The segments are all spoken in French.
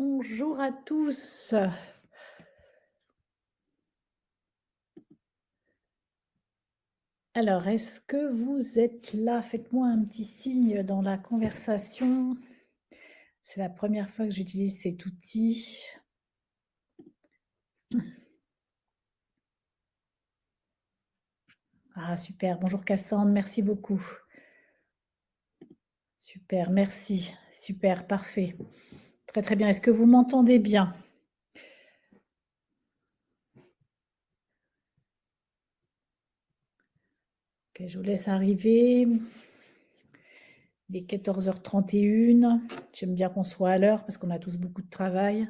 Bonjour à tous. Alors, est-ce que vous êtes là Faites-moi un petit signe dans la conversation. C'est la première fois que j'utilise cet outil. Ah, super. Bonjour Cassandre, merci beaucoup. Super, merci. Super, parfait. Très très bien. Est-ce que vous m'entendez bien Je vous laisse arriver. Il est 14h31. J'aime bien qu'on soit à l'heure parce qu'on a tous beaucoup de travail.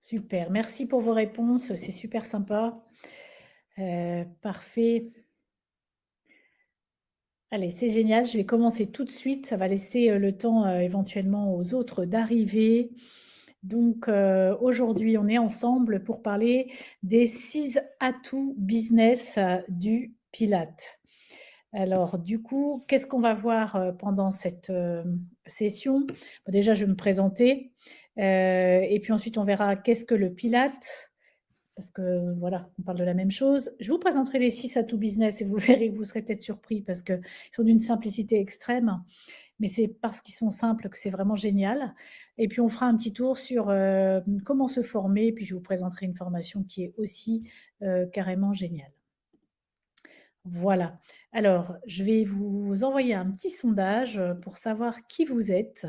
Super. Merci pour vos réponses. C'est super sympa. Euh, parfait. Allez, c'est génial. Je vais commencer tout de suite. Ça va laisser euh, le temps euh, éventuellement aux autres d'arriver. Donc euh, aujourd'hui, on est ensemble pour parler des six atouts business du Pilate. Alors du coup, qu'est-ce qu'on va voir pendant cette session Déjà, je vais me présenter et puis ensuite, on verra qu'est-ce que le Pilate, parce que voilà, on parle de la même chose. Je vous présenterai les six à tout business et vous verrez, vous serez peut-être surpris parce qu'ils sont d'une simplicité extrême, mais c'est parce qu'ils sont simples que c'est vraiment génial. Et puis on fera un petit tour sur euh, comment se former, puis je vous présenterai une formation qui est aussi euh, carrément géniale. Voilà. Alors, je vais vous envoyer un petit sondage pour savoir qui vous êtes.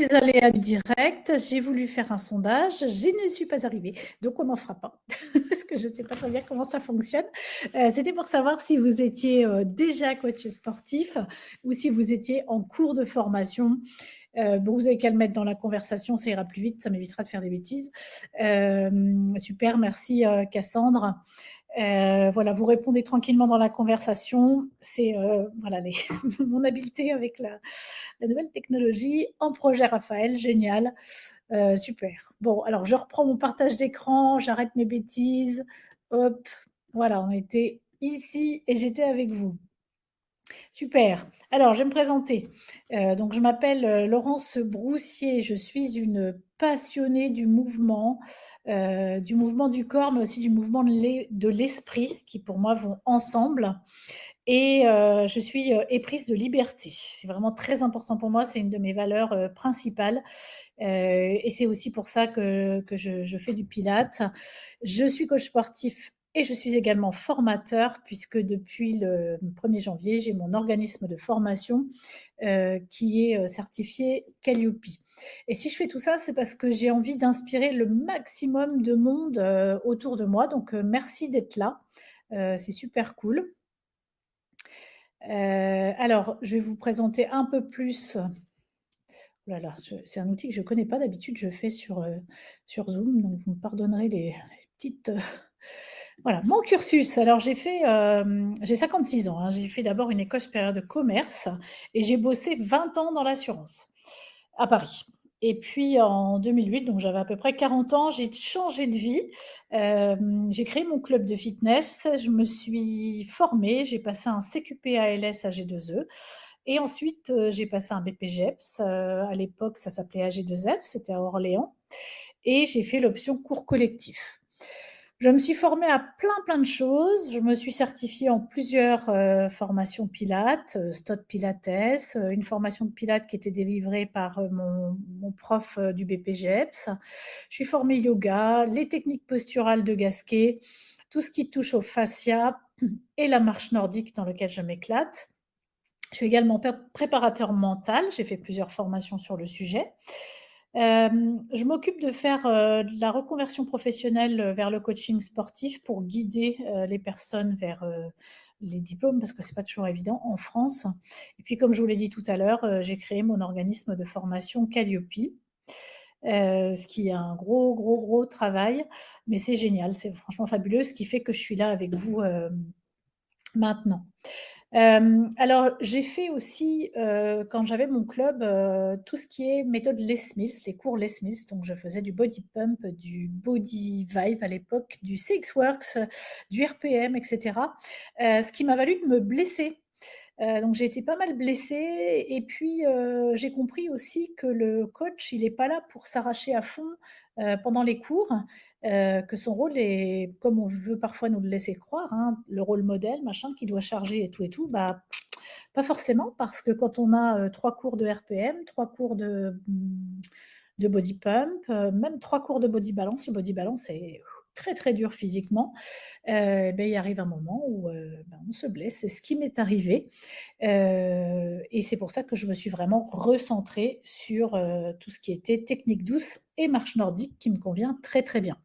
Vous à direct, j'ai voulu faire un sondage, je ne suis pas arrivée. Donc, on n'en fera pas, parce que je ne sais pas très bien comment ça fonctionne. Euh, c'était pour savoir si vous étiez euh, déjà coach sportif ou si vous étiez en cours de formation. Euh, bon, vous avez qu'à le mettre dans la conversation, ça ira plus vite, ça m'évitera de faire des bêtises. super, merci Cassandre. Euh, voilà, vous répondez tranquillement dans la conversation. C'est euh, voilà mon habileté avec la, nouvelle technologie. En projet Raphaël, génial, euh, super. Bon, alors je reprends mon partage d'écran, j'arrête mes bêtises. Hop, voilà, on était ici et j'étais avec vous. Super. Alors, je vais me présenter. Euh, donc, je m'appelle euh, Laurence Broussier. Je suis une passionnée du mouvement, euh, du mouvement du corps, mais aussi du mouvement de l'esprit, qui pour moi vont ensemble. Et je suis éprise de liberté. C'est vraiment très important pour moi. C'est une de mes valeurs principales. et c'est aussi pour ça que, je, je, fais du pilate. Je suis coach sportif et je suis également formateur puisque depuis le 1er janvier, j'ai mon organisme de formation euh, qui est euh, certifié Calliope. Et si je fais tout ça, c'est parce que j'ai envie d'inspirer le maximum de monde euh, autour de moi. Donc merci d'être là. c'est super cool. alors, je vais vous présenter un peu plus. Oh c'est un outil que je ne connais pas d'habitude, je fais sur, sur Zoom, donc vous me pardonnerez les petites voilà, mon cursus. Alors, j'ai fait, euh, j'ai 56 ans. Hein. J'ai fait d'abord une école supérieure de commerce et j'ai bossé 20 ans dans l'assurance à Paris. Et puis en 2008, donc j'avais à peu près 40 ans, j'ai changé de vie. Euh, j'ai créé mon club de fitness, je me suis formée, j'ai passé un CQP ALS à G2E. Et ensuite, euh, j'ai passé un BPGEPS. à l'époque, ça s'appelait AG2F, c'était à Orléans. Et j'ai fait l'option cours collectif. Je me suis formée à plein plein de choses. Je me suis certifiée en plusieurs euh, formations Pilates, euh, Stott Pilates, euh, une formation de Pilates qui était délivrée par euh, mon, prof du BPGEPS. Je suis formée yoga, les techniques posturales de Gasquet, tout ce qui touche au fascia et la marche nordique dans lequel je m'éclate. Je suis également préparateur mental. J'ai fait plusieurs formations sur le sujet. Euh, je m'occupe de faire euh, la reconversion professionnelle euh, vers le coaching sportif pour guider les personnes vers les diplômes parce que c'est pas toujours évident en France. Et puis, comme je vous l'ai dit tout à l'heure, j'ai créé mon organisme de formation Calliope. ce qui est un gros, gros, gros travail, mais c'est génial, c'est franchement fabuleux, ce qui fait que je suis là avec vous maintenant alors, j'ai fait aussi, quand j'avais mon club, tout ce qui est méthode Les Smiths, les cours Les Mills. Donc, je faisais du body pump, du body vibe à l'époque, du Six Works, du RPM, etc. ce qui m'a valu de me blesser euh, donc j'ai été pas mal blessée et puis euh, j'ai compris aussi que le coach, il n'est pas là pour s'arracher à fond euh, pendant les cours, que son rôle est, comme on veut parfois nous le laisser croire, hein, le rôle modèle, machin, qui doit charger et tout et tout, bah pas forcément parce que quand on a trois cours de RPM, trois cours de body pump, même trois cours de body balance, le body balance est très très dur physiquement, euh, ben, il arrive un moment où euh, ben, on se blesse. C'est ce qui m'est arrivé. Euh, et c'est pour ça que je me suis vraiment recentrée sur tout ce qui était technique douce et marche nordique qui me convient très très bien.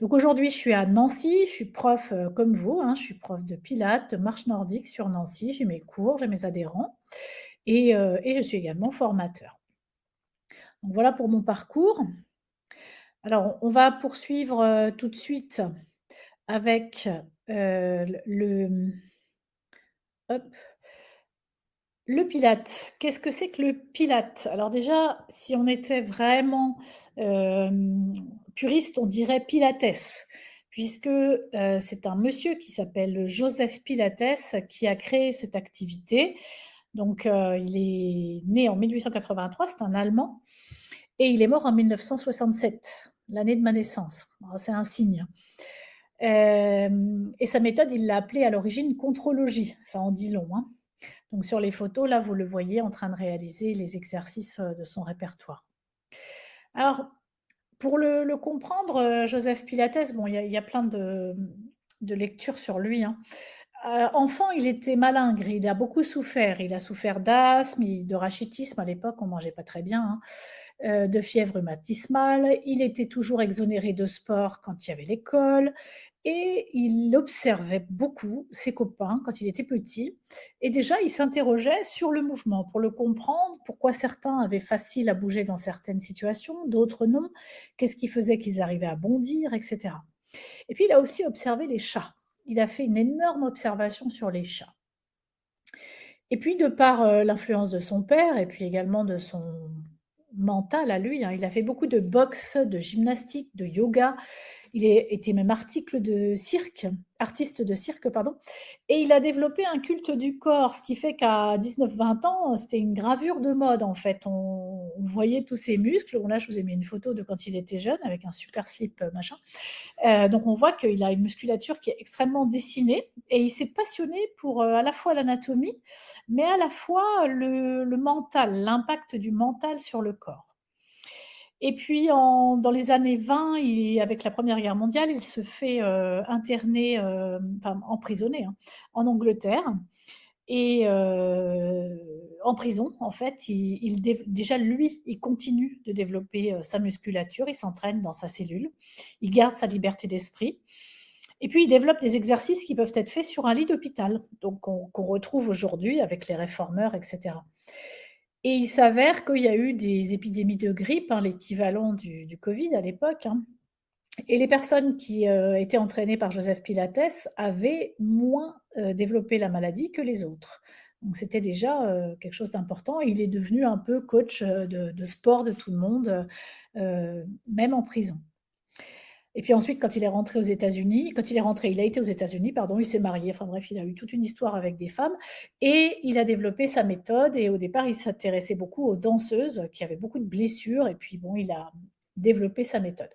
Donc aujourd'hui, je suis à Nancy, je suis prof comme vous, hein, je suis prof de pilates, de marche nordique sur Nancy, j'ai mes cours, j'ai mes adhérents et, et je suis également formateur. Donc voilà pour mon parcours. Alors, on va poursuivre euh, tout de suite avec euh, le, pilate. Qu'est-ce que c'est que le pilate Alors déjà, si on était vraiment euh, puriste, on dirait pilates, puisque c'est un monsieur qui s'appelle Joseph Pilates qui a créé cette activité. Donc, il est né en 1883, c'est un Allemand, et il est mort en 1967 l'année de ma naissance. C'est un signe. Euh, et sa méthode, il l'a appelée à l'origine contrologie. Ça en dit long. Hein. Donc sur les photos, là, vous le voyez en train de réaliser les exercices euh, de son répertoire. Alors, pour le, comprendre, euh, Joseph Pilates, bon, il y, a plein de, lectures sur lui. Hein. enfant, il était malingre, il a beaucoup souffert. Il a souffert d'asthme, de rachitisme à l'époque, on mangeait pas très bien. Hein. Euh, de fièvre rhumatismale, il était toujours exonéré de sport quand il y avait l'école, et il observait beaucoup ses copains quand il était petit. Et déjà, il s'interrogeait sur le mouvement pour le comprendre, pourquoi certains avaient facile à bouger dans certaines situations, d'autres non, qu'est-ce qui faisait qu'ils arrivaient à bondir, etc. Et puis, il a aussi observé les chats. Il a fait une énorme observation sur les chats. Et puis, de par euh, l'influence de son père et puis également de son mental à lui. Hein. Il a fait beaucoup de boxe, de gymnastique, de yoga. Il était été même article de cirque artiste de cirque, pardon, et il a développé un culte du corps, ce qui fait qu'à 19-20 ans, c'était une gravure de mode en fait. On, voyait tous ses muscles. là, je vous ai mis une photo de quand il était jeune avec un super slip euh, machin. Euh, donc on voit qu'il a une musculature qui est extrêmement dessinée et il s'est passionné pour euh, à la fois l'anatomie, mais à la fois le mental, l'impact du mental sur le corps. Et puis, dans les années 20, avec la Première Guerre mondiale, il se fait euh, interné, euh, enfin emprisonné, hein, en Angleterre. Et euh, en prison, en fait, il, déjà lui, il continue de développer sa musculature, il s'entraîne dans sa cellule, il garde sa liberté d'esprit. Et puis, il développe des exercices qui peuvent être faits sur un lit d'hôpital, donc qu'on retrouve aujourd'hui avec les réformeurs, etc. Et il s'avère qu'il y a eu des épidémies de grippe, hein, l'équivalent du, Covid à l'époque. Hein. Et les personnes qui euh, étaient entraînées par Joseph Pilates avaient moins euh, développé la maladie que les autres. Donc c'était déjà euh, quelque chose d'important. Il est devenu un peu coach de sport de tout le monde, même en prison. Et puis ensuite, quand il est rentré aux États-Unis, quand il est rentré, il a été aux États-Unis, pardon, il s'est marié, enfin bref, il a eu toute une histoire avec des femmes et il a développé sa méthode. Et au départ, il s'intéressait beaucoup aux danseuses qui avaient beaucoup de blessures et puis bon, il a développé sa méthode.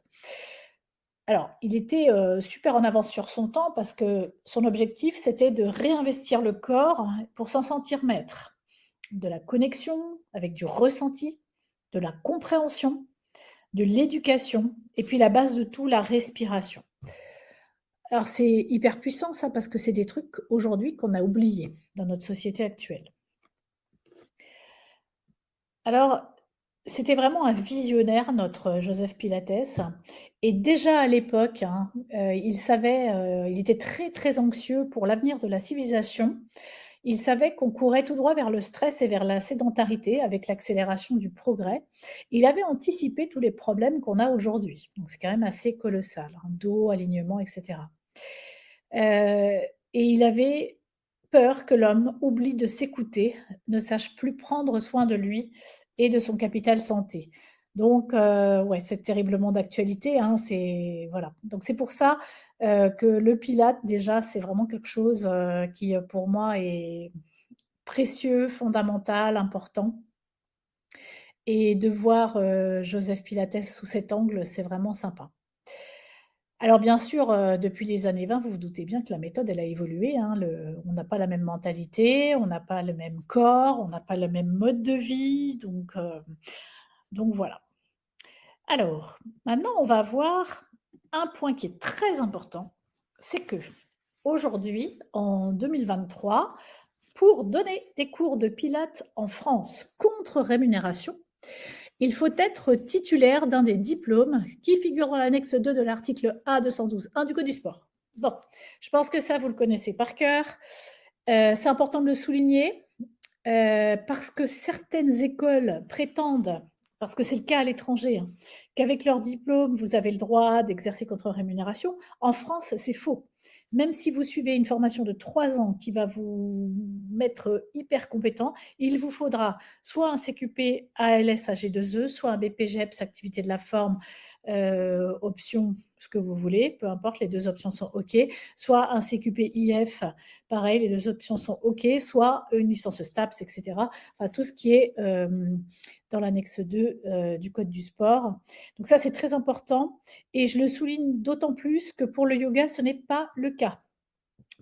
Alors, il était euh, super en avance sur son temps parce que son objectif, c'était de réinvestir le corps pour s'en sentir maître, de la connexion avec du ressenti, de la compréhension de l'éducation et puis la base de tout, la respiration. Alors c'est hyper puissant ça parce que c'est des trucs aujourd'hui qu'on a oubliés dans notre société actuelle. Alors c'était vraiment un visionnaire, notre Joseph Pilates. Et déjà à l'époque, hein, euh, il savait, euh, il était très très anxieux pour l'avenir de la civilisation il savait qu'on courait tout droit vers le stress et vers la sédentarité avec l'accélération du progrès. Il avait anticipé tous les problèmes qu'on a aujourd'hui. Donc c'est quand même assez colossal, hein, dos, alignement, etc. Euh, et il avait peur que l'homme oublie de s'écouter, ne sache plus prendre soin de lui et de son capital santé. Donc, euh, ouais, c'est terriblement d'actualité. Hein, c'est voilà. Donc c'est pour ça euh, que le pilate, déjà, c'est vraiment quelque chose euh, qui, euh, pour moi, est précieux, fondamental, important. Et de voir Joseph Pilates sous cet angle, c'est vraiment sympa. Alors bien sûr, depuis les années 20, vous vous doutez bien que la méthode, elle a évolué. Hein, on n'a pas la même mentalité, on n'a pas le même corps, on n'a pas le même mode de vie. donc voilà. Alors, maintenant, on va voir un point qui est très important, c'est que aujourd'hui, en 2023, pour donner des cours de pilates en France contre rémunération, il faut être titulaire d'un des diplômes qui figurent dans l'annexe 2 de l'article A212.1 du Code du sport. Bon, je pense que ça, vous le connaissez par cœur. Euh, c'est important de le souligner euh, parce que certaines écoles prétendent, parce que c'est le cas à l'étranger, hein, qu'avec leur diplôme, vous avez le droit d'exercer contre rémunération. En France, c'est faux. Même si vous suivez une formation de trois ans qui va vous mettre hyper compétent, il vous faudra soit un CQP ALS AG2E, soit un BPGEPS, activité de la forme, euh, options, ce que vous voulez, peu importe, les deux options sont OK. Soit un CQP pareil, les deux options sont OK, soit une licence STAPS, etc. Enfin, tout ce qui est euh, dans l'annexe 2 euh, du Code du sport. Donc ça, c'est très important et je le souligne d'autant plus que pour le yoga, ce n'est pas le cas,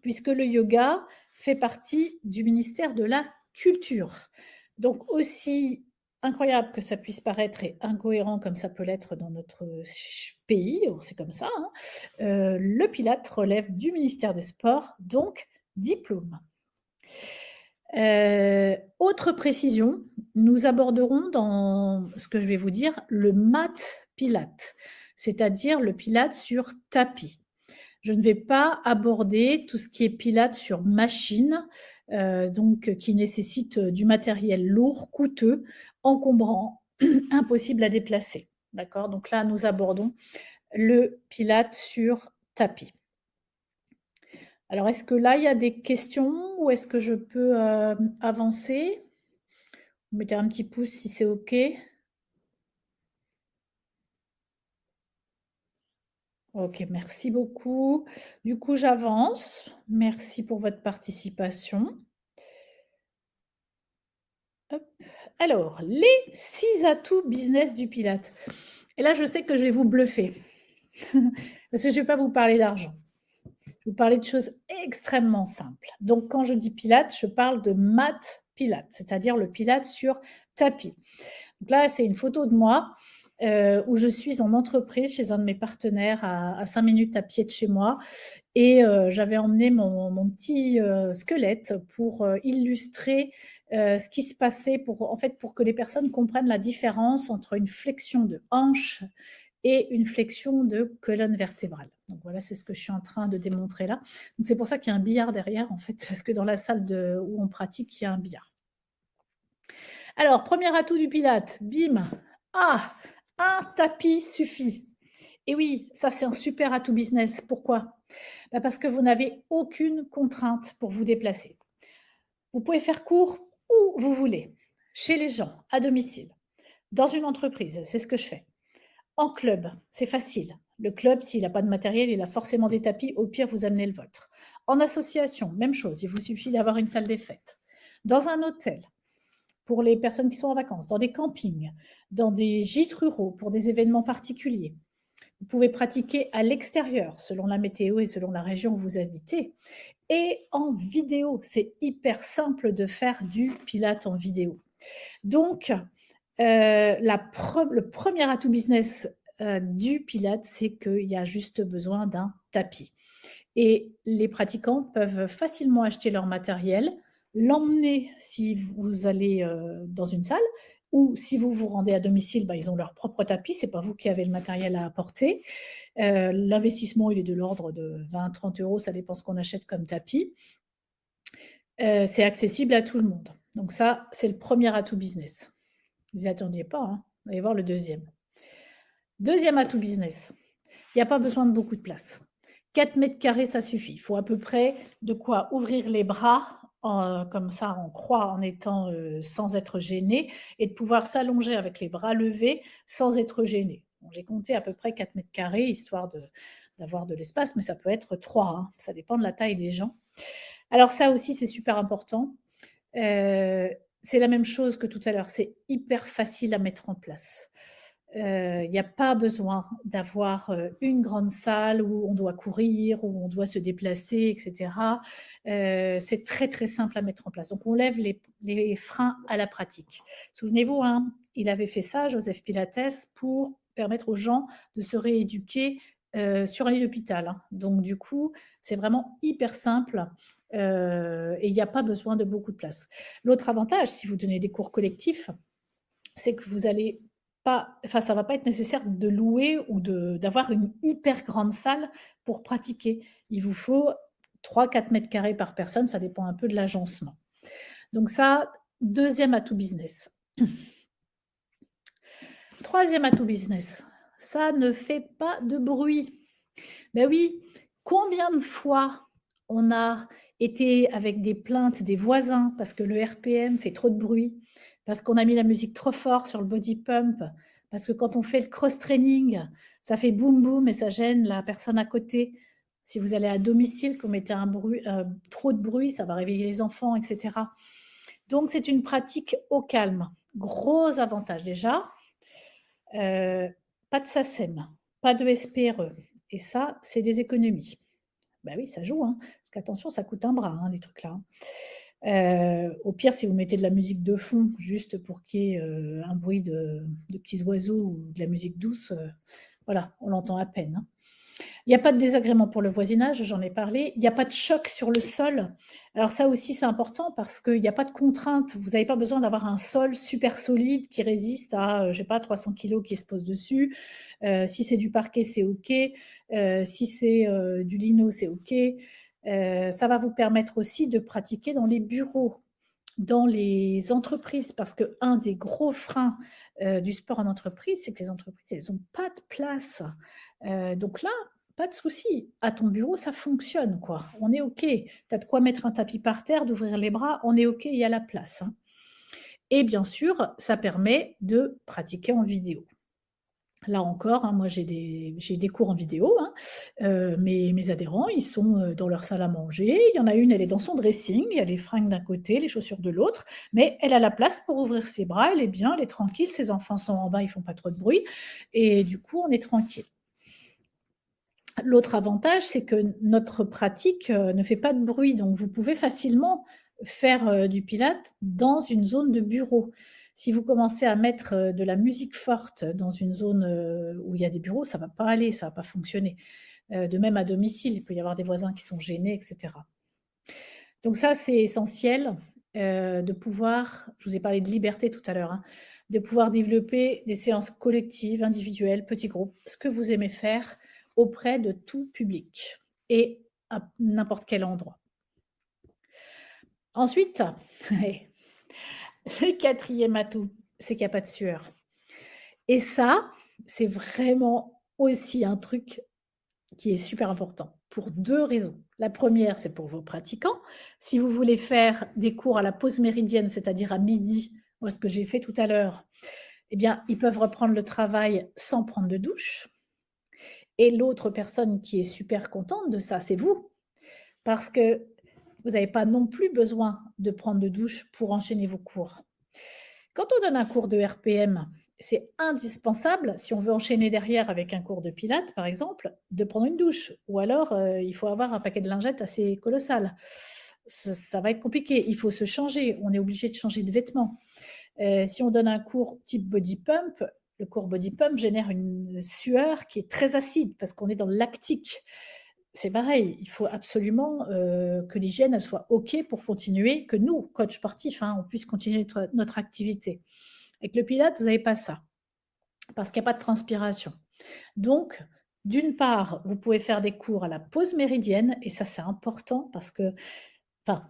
puisque le yoga fait partie du ministère de la Culture. Donc aussi, incroyable que ça puisse paraître et incohérent comme ça peut l'être dans notre pays, c'est comme ça, hein. euh, le Pilate relève du ministère des Sports, donc diplôme. Euh, autre précision, nous aborderons dans ce que je vais vous dire le mat Pilate, c'est-à-dire le Pilate sur tapis. Je ne vais pas aborder tout ce qui est Pilate sur machine, euh, donc euh, qui nécessite euh, du matériel lourd, coûteux, encombrant, impossible à déplacer. D'accord Donc là, nous abordons le pilate sur tapis. Alors, est-ce que là, il y a des questions ou est-ce que je peux avancer Vous mettez un petit pouce si c'est OK. Ok, merci beaucoup. Du coup, j'avance. Merci pour votre participation. Alors, les six atouts business du Pilate. Et là, je sais que je vais vous bluffer. Parce que je ne vais pas vous parler d'argent. Je vais vous parler de choses extrêmement simples. Donc, quand je dis Pilate, je parle de mat Pilate, c'est-à-dire le Pilate sur tapis. Donc là, c'est une photo de moi euh, où je suis en entreprise chez un de mes partenaires à, à 5 minutes à pied de chez moi. Et euh, j'avais emmené mon, petit euh, squelette pour illustrer ce qui se passait, pour, en fait, pour que les personnes comprennent la différence entre une flexion de hanche et une flexion de colonne vertébrale. Donc voilà, c'est ce que je suis en train de démontrer là. Donc c'est pour ça qu'il y a un billard derrière, en fait, parce que dans la salle où on pratique, il y a un billard. Alors, premier atout du Pilate, bim. Ah, un tapis suffit. Et oui, ça c'est un super atout business. Pourquoi bah, Parce que vous n'avez aucune contrainte pour vous déplacer. Vous pouvez faire cours où vous voulez, chez les gens, à domicile, dans une entreprise, c'est ce que je fais. En club, c'est facile. Le club, s'il n'a pas de matériel, il a forcément des tapis. Au pire, vous amenez le vôtre. En association, même chose. Il vous suffit d'avoir une salle des fêtes. Dans un hôtel, pour les personnes qui sont en vacances, dans des campings, dans des gîtes ruraux, pour des événements particuliers. Vous pouvez pratiquer à l'extérieur, selon la météo et selon la région où vous habitez. Et en vidéo, c'est hyper simple de faire du pilate en vidéo. Donc, euh, le premier atout business euh, du pilate, c'est qu'il y a juste besoin d'un tapis. Et les pratiquants peuvent facilement acheter leur matériel l'emmener si vous allez euh, dans une salle ou si vous vous rendez à domicile, bah, ils ont leur propre tapis, c'est pas vous qui avez le matériel à apporter. Euh, l'investissement, il est de l'ordre de 20-30 euros, ça dépend ce qu'on achète comme tapis. Euh, c'est accessible à tout le monde. Donc ça, c'est le premier atout business. Vous n'y attendiez pas, vous hein. allez voir le deuxième. Deuxième atout business, il n'y a pas besoin de beaucoup de place. 4 mètres carrés, ça suffit. Il faut à peu près de quoi ouvrir les bras comme ça on croit en étant euh, sans être gêné et de pouvoir s'allonger avec les bras levés sans être gêné. J'ai compté à peu près 4 mètres carrés histoire d'avoir de, l'espace, mais ça peut être 3, hein. ça dépend de la taille des gens. Alors ça aussi, c'est super important. Euh, c'est la même chose que tout à l'heure, c'est hyper facile à mettre en place. Il euh, n'y a pas besoin d'avoir euh, une grande salle où on doit courir, où on doit se déplacer, etc. Euh, c'est très très simple à mettre en place. Donc on lève les, freins à la pratique. Souvenez-vous, hein, il avait fait ça, Joseph Pilates, pour permettre aux gens de se rééduquer sur un lit d'hôpital. Hein. Donc du coup, c'est vraiment hyper simple. et il n'y a pas besoin de beaucoup de place. L'autre avantage, si vous donnez des cours collectifs, c'est que vous allez pas, enfin, ça va pas être nécessaire de louer ou d'avoir une hyper grande salle pour pratiquer. Il vous faut 3-4 mètres carrés par personne, ça dépend un peu de l'agencement. Donc ça, deuxième atout business. Troisième atout business, ça ne fait pas de bruit. Ben oui, combien de fois on a été avec des plaintes des voisins parce que le RPM fait trop de bruit parce qu'on a mis la musique trop fort sur le body pump, parce que quand on fait le cross-training, ça fait boum boum et ça gêne la personne à côté. Si vous allez à domicile, qu'on mettez un bruit, euh, trop de bruit, ça va réveiller les enfants, etc. Donc c'est une pratique au calme. Gros avantage déjà. Euh, pas de SACEM, pas de SPRE. Et ça, c'est des économies. Ben oui, ça joue, hein, parce qu'attention, ça coûte un bras, hein, les trucs là. Euh, au pire, si vous mettez de la musique de fond, juste pour qu'il y ait euh, un bruit de, petits oiseaux ou de la musique douce, euh, voilà, on l'entend à peine. Hein. Il n'y a pas de désagrément pour le voisinage, j'en ai parlé. Il n'y a pas de choc sur le sol. Alors ça aussi, c'est important parce qu'il n'y a pas de contrainte. Vous n'avez pas besoin d'avoir un sol super solide qui résiste à, je sais pas, 300 kilos qui se posent dessus. si c'est du parquet, c'est OK. si c'est du lino, c'est OK. Euh, ça va vous permettre aussi de pratiquer dans les bureaux, dans les entreprises, parce que un des gros freins euh, du sport en entreprise, c'est que les entreprises, elles n'ont pas de place. Euh, donc là, pas de souci, à ton bureau, ça fonctionne, quoi. On est OK. Tu as de quoi mettre un tapis par terre, d'ouvrir les bras, on est OK, il y a la place. Hein. Et bien sûr, ça permet de pratiquer en vidéo. Là encore, hein, moi j'ai des, cours en vidéo, hein. euh, mes, adhérents, ils sont euh, dans leur salle à manger, il y en a une, elle est dans son dressing, il y a les fringues d'un côté, les chaussures de l'autre, mais elle a la place pour ouvrir ses bras, elle est bien, elle est tranquille, ses enfants sont en bas, ils font pas trop de bruit, et du coup on est tranquille. L'autre avantage, c'est que notre pratique euh, ne fait pas de bruit, donc vous pouvez facilement faire du pilate dans une zone de bureau. Si vous commencez à mettre euh, de la musique forte dans une zone euh, où il y a des bureaux, ça va pas aller, ça va pas fonctionner. Euh, de même à domicile, il peut y avoir des voisins qui sont gênés, etc. Donc ça, c'est essentiel de pouvoir, je vous ai parlé de liberté tout à l'heure, hein, de pouvoir développer des séances collectives, individuelles, petits groupes, ce que vous aimez faire auprès de tout public et à n'importe quel endroit. Ensuite, Le quatrième atout, c'est qu'il n'y a pas de sueur. Et ça, c'est vraiment aussi un truc qui est super important pour deux raisons. La première, c'est pour vos pratiquants. Si vous voulez faire des cours à la pause méridienne, c'est-à-dire à midi, moi ce que j'ai fait tout à l'heure, eh bien, ils peuvent reprendre le travail sans prendre de douche. Et l'autre personne qui est super contente de ça, c'est vous. Parce que vous n'avez pas non plus besoin de prendre de douche pour enchaîner vos cours. Quand on donne un cours de RPM, c'est indispensable, si on veut enchaîner derrière avec un cours de pilates, par exemple, de prendre une douche. Ou alors, euh, il faut avoir un paquet de lingettes assez colossal. Ça, va être compliqué. Il faut se changer. On est obligé de changer de vêtements. Euh, si on donne un cours type body pump, le cours body pump génère une sueur qui est très acide parce qu'on est dans le lactique c'est pareil, il faut absolument euh, que l'hygiène soit OK pour continuer, que nous, coach sportif, hein, on puisse continuer notre, activité. Avec le pilate, vous n'avez pas ça, parce qu'il n'y a pas de transpiration. Donc, d'une part, vous pouvez faire des cours à la pause méridienne, et ça c'est important parce que, enfin,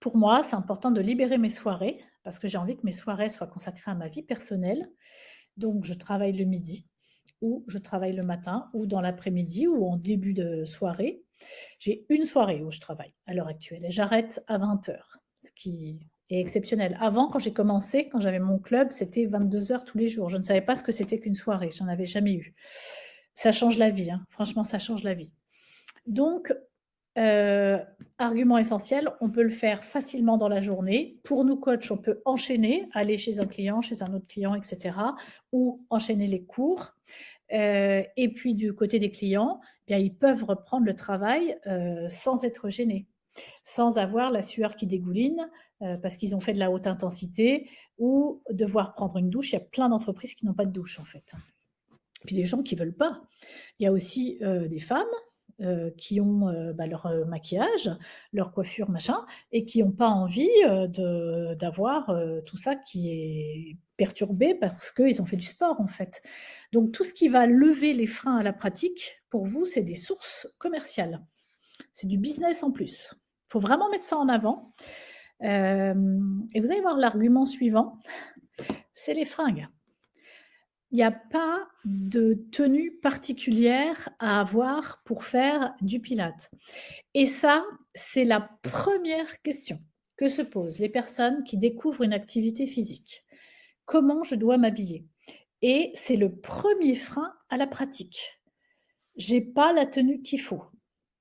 pour moi, c'est important de libérer mes soirées, parce que j'ai envie que mes soirées soient consacrées à ma vie personnelle. Donc, je travaille le midi, où je travaille le matin ou dans l'après-midi ou en début de soirée. J'ai une soirée où je travaille à l'heure actuelle et j'arrête à 20h, ce qui est exceptionnel. Avant, quand j'ai commencé, quand j'avais mon club, c'était 22 heures tous les jours. Je ne savais pas ce que c'était qu'une soirée, j'en avais jamais eu. Ça change la vie, hein. franchement, ça change la vie. Donc, euh, argument essentiel, on peut le faire facilement dans la journée. Pour nous coachs, on peut enchaîner, aller chez un client, chez un autre client, etc. Ou enchaîner les cours. Euh, et puis du côté des clients, eh bien, ils peuvent reprendre le travail euh, sans être gênés, sans avoir la sueur qui dégouline parce qu'ils ont fait de la haute intensité ou devoir prendre une douche. Il y a plein d'entreprises qui n'ont pas de douche en fait. Puis les gens qui veulent pas. Il y a aussi des femmes euh, qui ont euh, bah, leur euh, maquillage, leur coiffure, machin, et qui n'ont pas envie d'avoir tout ça qui est perturbé parce qu'ils ont fait du sport, en fait. Donc, tout ce qui va lever les freins à la pratique, pour vous, c'est des sources commerciales. C'est du business en plus. Il faut vraiment mettre ça en avant. et vous allez voir l'argument suivant, c'est les fringues il n'y a pas de tenue particulière à avoir pour faire du pilate. Et ça, c'est la première question que se posent les personnes qui découvrent une activité physique. Comment je dois m'habiller Et c'est le premier frein à la pratique. J'ai pas la tenue qu'il faut.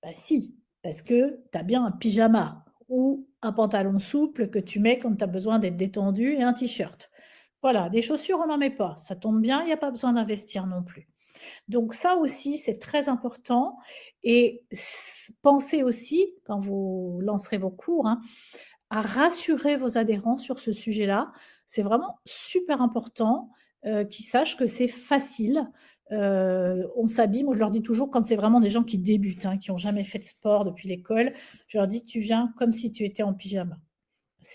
Bah, si, parce que tu as bien un pyjama ou un pantalon souple que tu mets quand tu as besoin d'être détendu et un t-shirt. Voilà, des chaussures, on n'en met pas. Ça tombe bien, il n'y a pas besoin d'investir non plus. Donc ça aussi, c'est très important. Et pensez aussi, quand vous lancerez vos cours, hein, à rassurer vos adhérents sur ce sujet-là. C'est vraiment super important euh, qu'ils sachent que c'est facile. Euh, on s'habille, moi je leur dis toujours quand c'est vraiment des gens qui débutent, hein, qui n'ont jamais fait de sport depuis l'école, je leur dis tu viens comme si tu étais en pyjama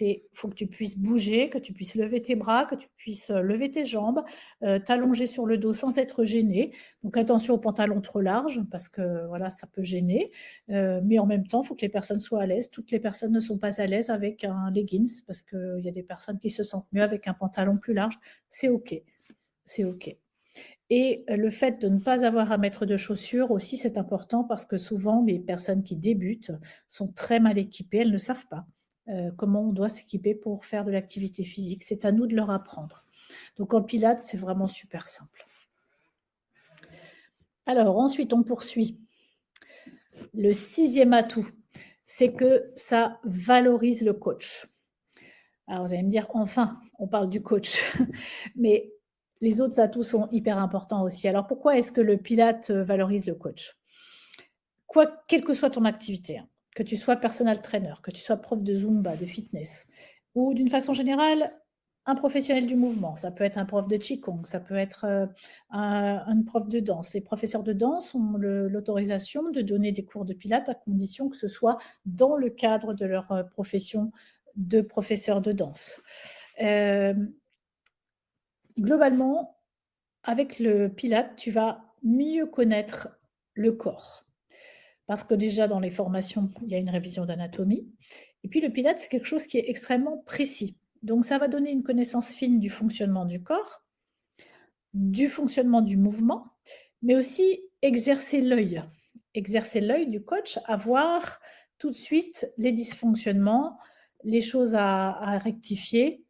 il faut que tu puisses bouger, que tu puisses lever tes bras, que tu puisses euh, lever tes jambes, euh, t'allonger sur le dos sans être gêné. Donc attention aux pantalons trop larges parce que voilà ça peut gêner, euh, mais en même temps faut que les personnes soient à l'aise. Toutes les personnes ne sont pas à l'aise avec un leggings parce qu'il y a des personnes qui se sentent mieux avec un pantalon plus large. C'est ok, c'est ok. Et le fait de ne pas avoir à mettre de chaussures aussi, c'est important parce que souvent les personnes qui débutent sont très mal équipées, elles ne savent pas. Euh, comment on doit s'équiper pour faire de l'activité physique. C'est à nous de leur apprendre. Donc en Pilates, c'est vraiment super simple. Alors ensuite, on poursuit. Le sixième atout, c'est que ça valorise le coach. Alors vous allez me dire, enfin, on parle du coach, mais les autres atouts sont hyper importants aussi. Alors pourquoi est-ce que le Pilate valorise le coach Quoi, Quelle que soit ton activité, hein que tu sois personal trainer, que tu sois prof de Zumba, de fitness, ou d'une façon générale, un professionnel du mouvement. Ça peut être un prof de Qigong, ça peut être euh, un, prof de danse. Les professeurs de danse ont l'autorisation de donner des cours de pilates à condition que ce soit dans le cadre de leur euh, profession de professeur de danse. Euh, globalement, avec le pilate, tu vas mieux connaître le corps parce que déjà dans les formations, il y a une révision d'anatomie. Et puis le Pilate, c'est quelque chose qui est extrêmement précis. Donc ça va donner une connaissance fine du fonctionnement du corps, du fonctionnement du mouvement, mais aussi exercer l'œil. Exercer l'œil du coach, avoir tout de suite les dysfonctionnements, les choses à, rectifier.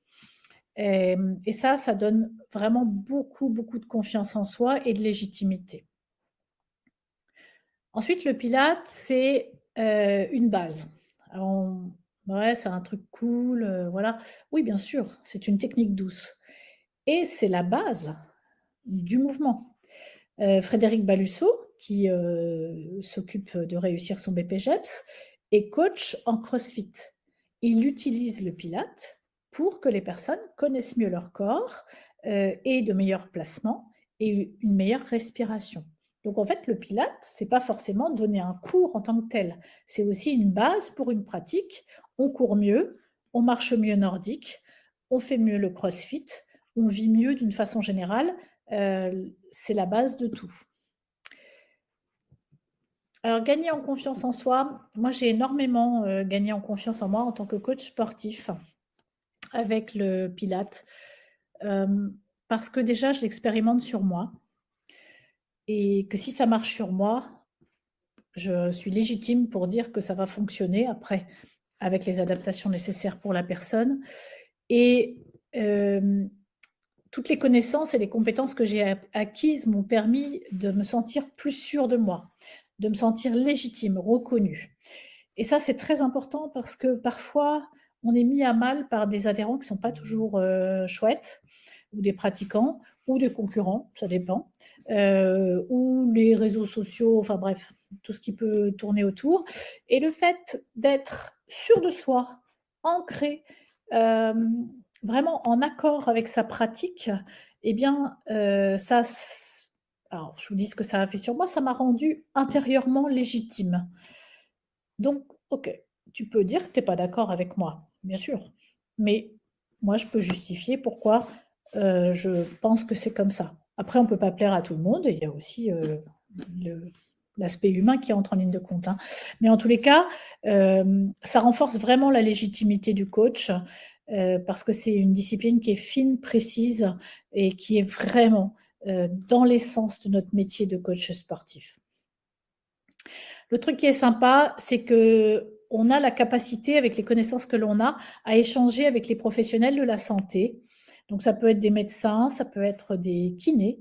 et ça, ça donne vraiment beaucoup, beaucoup de confiance en soi et de légitimité. Ensuite, le Pilate, c'est euh, une base. c'est un truc cool, euh, voilà. Oui, bien sûr, c'est une technique douce. Et c'est la base du mouvement. Euh, Frédéric Balusso, qui s'occupe de réussir son BPGEPS, est coach en CrossFit. Il utilise le Pilate pour que les personnes connaissent mieux leur corps et de meilleurs placements et une meilleure respiration. Donc en fait, le pilate, c'est pas forcément donner un cours en tant que tel, c'est aussi une base pour une pratique. On court mieux, on marche mieux nordique, on fait mieux le crossfit, on vit mieux d'une façon générale, euh, c'est la base de tout. Alors gagner en confiance en soi, moi j'ai énormément euh, gagné en confiance en moi en tant que coach sportif avec le pilate, euh, parce que déjà je l'expérimente sur moi et que si ça marche sur moi, je suis légitime pour dire que ça va fonctionner après avec les adaptations nécessaires pour la personne. Et euh, toutes les connaissances et les compétences que j'ai acquises m'ont permis de me sentir plus sûre de moi, de me sentir légitime, reconnue. Et ça, c'est très important parce que parfois, on est mis à mal par des adhérents qui ne sont pas toujours euh, chouettes ou des pratiquants ou des concurrents, ça dépend, euh, ou les réseaux sociaux, enfin bref, tout ce qui peut tourner autour. Et le fait d'être sûr de soi, ancré, euh, vraiment en accord avec sa pratique, eh bien, euh, ça, alors je vous dis ce que ça a fait sur moi, ça m'a rendu intérieurement légitime. Donc, ok, tu peux dire que tu n'es pas d'accord avec moi, bien sûr, mais moi, je peux justifier pourquoi euh, je pense que c'est comme ça. Après, on ne peut pas plaire à tout le monde. il y a aussi euh, l'aspect humain qui entre en ligne de compte. Hein. Mais en tous les cas, euh, ça renforce vraiment la légitimité du coach parce que c'est une discipline qui est fine, précise et qui est vraiment dans l'essence de notre métier de coach sportif. Le truc qui est sympa, c'est que on a la capacité, avec les connaissances que l'on a, à échanger avec les professionnels de la santé donc ça peut être des médecins, ça peut être des kinés,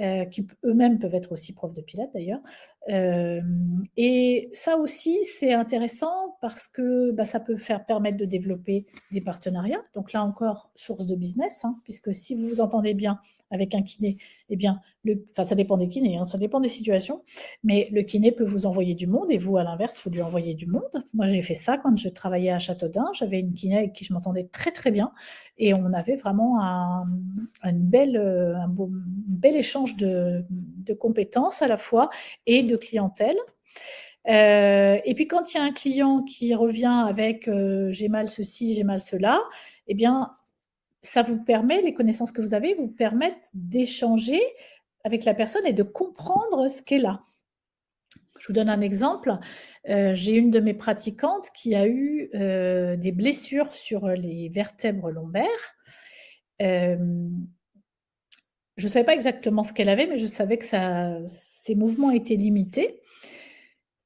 euh, qui eux-mêmes peuvent être aussi profs de pilates d'ailleurs, euh, et ça aussi, c'est intéressant parce que bah, ça peut faire permettre de développer des partenariats. Donc là encore, source de business, hein, puisque si vous vous entendez bien avec un kiné, eh bien, le, ça dépend des kinés, hein, ça dépend des situations, mais le kiné peut vous envoyer du monde et vous, à l'inverse, vous lui envoyer du monde. Moi, j'ai fait ça quand je travaillais à Châteaudun. J'avais une kiné avec qui je m'entendais très très bien et on avait vraiment un, une belle, euh, un beau, bel échange de compétences à la fois et de clientèle. Euh, et puis quand il y a un client qui revient avec euh, j'ai mal ceci, j'ai mal cela, eh bien ça vous permet, les connaissances que vous avez vous permettent d'échanger avec la personne et de comprendre ce qu'est là. Je vous donne un exemple. Euh, j'ai une de mes pratiquantes qui a eu des blessures sur les vertèbres lombaires. je ne savais pas exactement ce qu'elle avait, mais je savais que ça, ses mouvements étaient limités.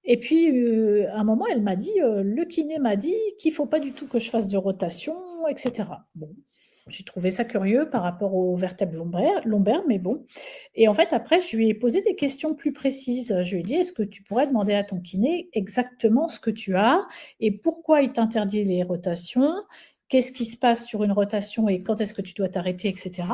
Et puis, euh, à un moment, elle m'a dit, euh, le kiné m'a dit qu'il ne faut pas du tout que je fasse de rotation, etc. Bon, j'ai trouvé ça curieux par rapport aux vertèbres lombaires, lombaires, mais bon. Et en fait, après, je lui ai posé des questions plus précises. Je lui ai dit, est-ce que tu pourrais demander à ton kiné exactement ce que tu as et pourquoi il t'interdit les rotations Qu'est-ce qui se passe sur une rotation et quand est-ce que tu dois t'arrêter, etc.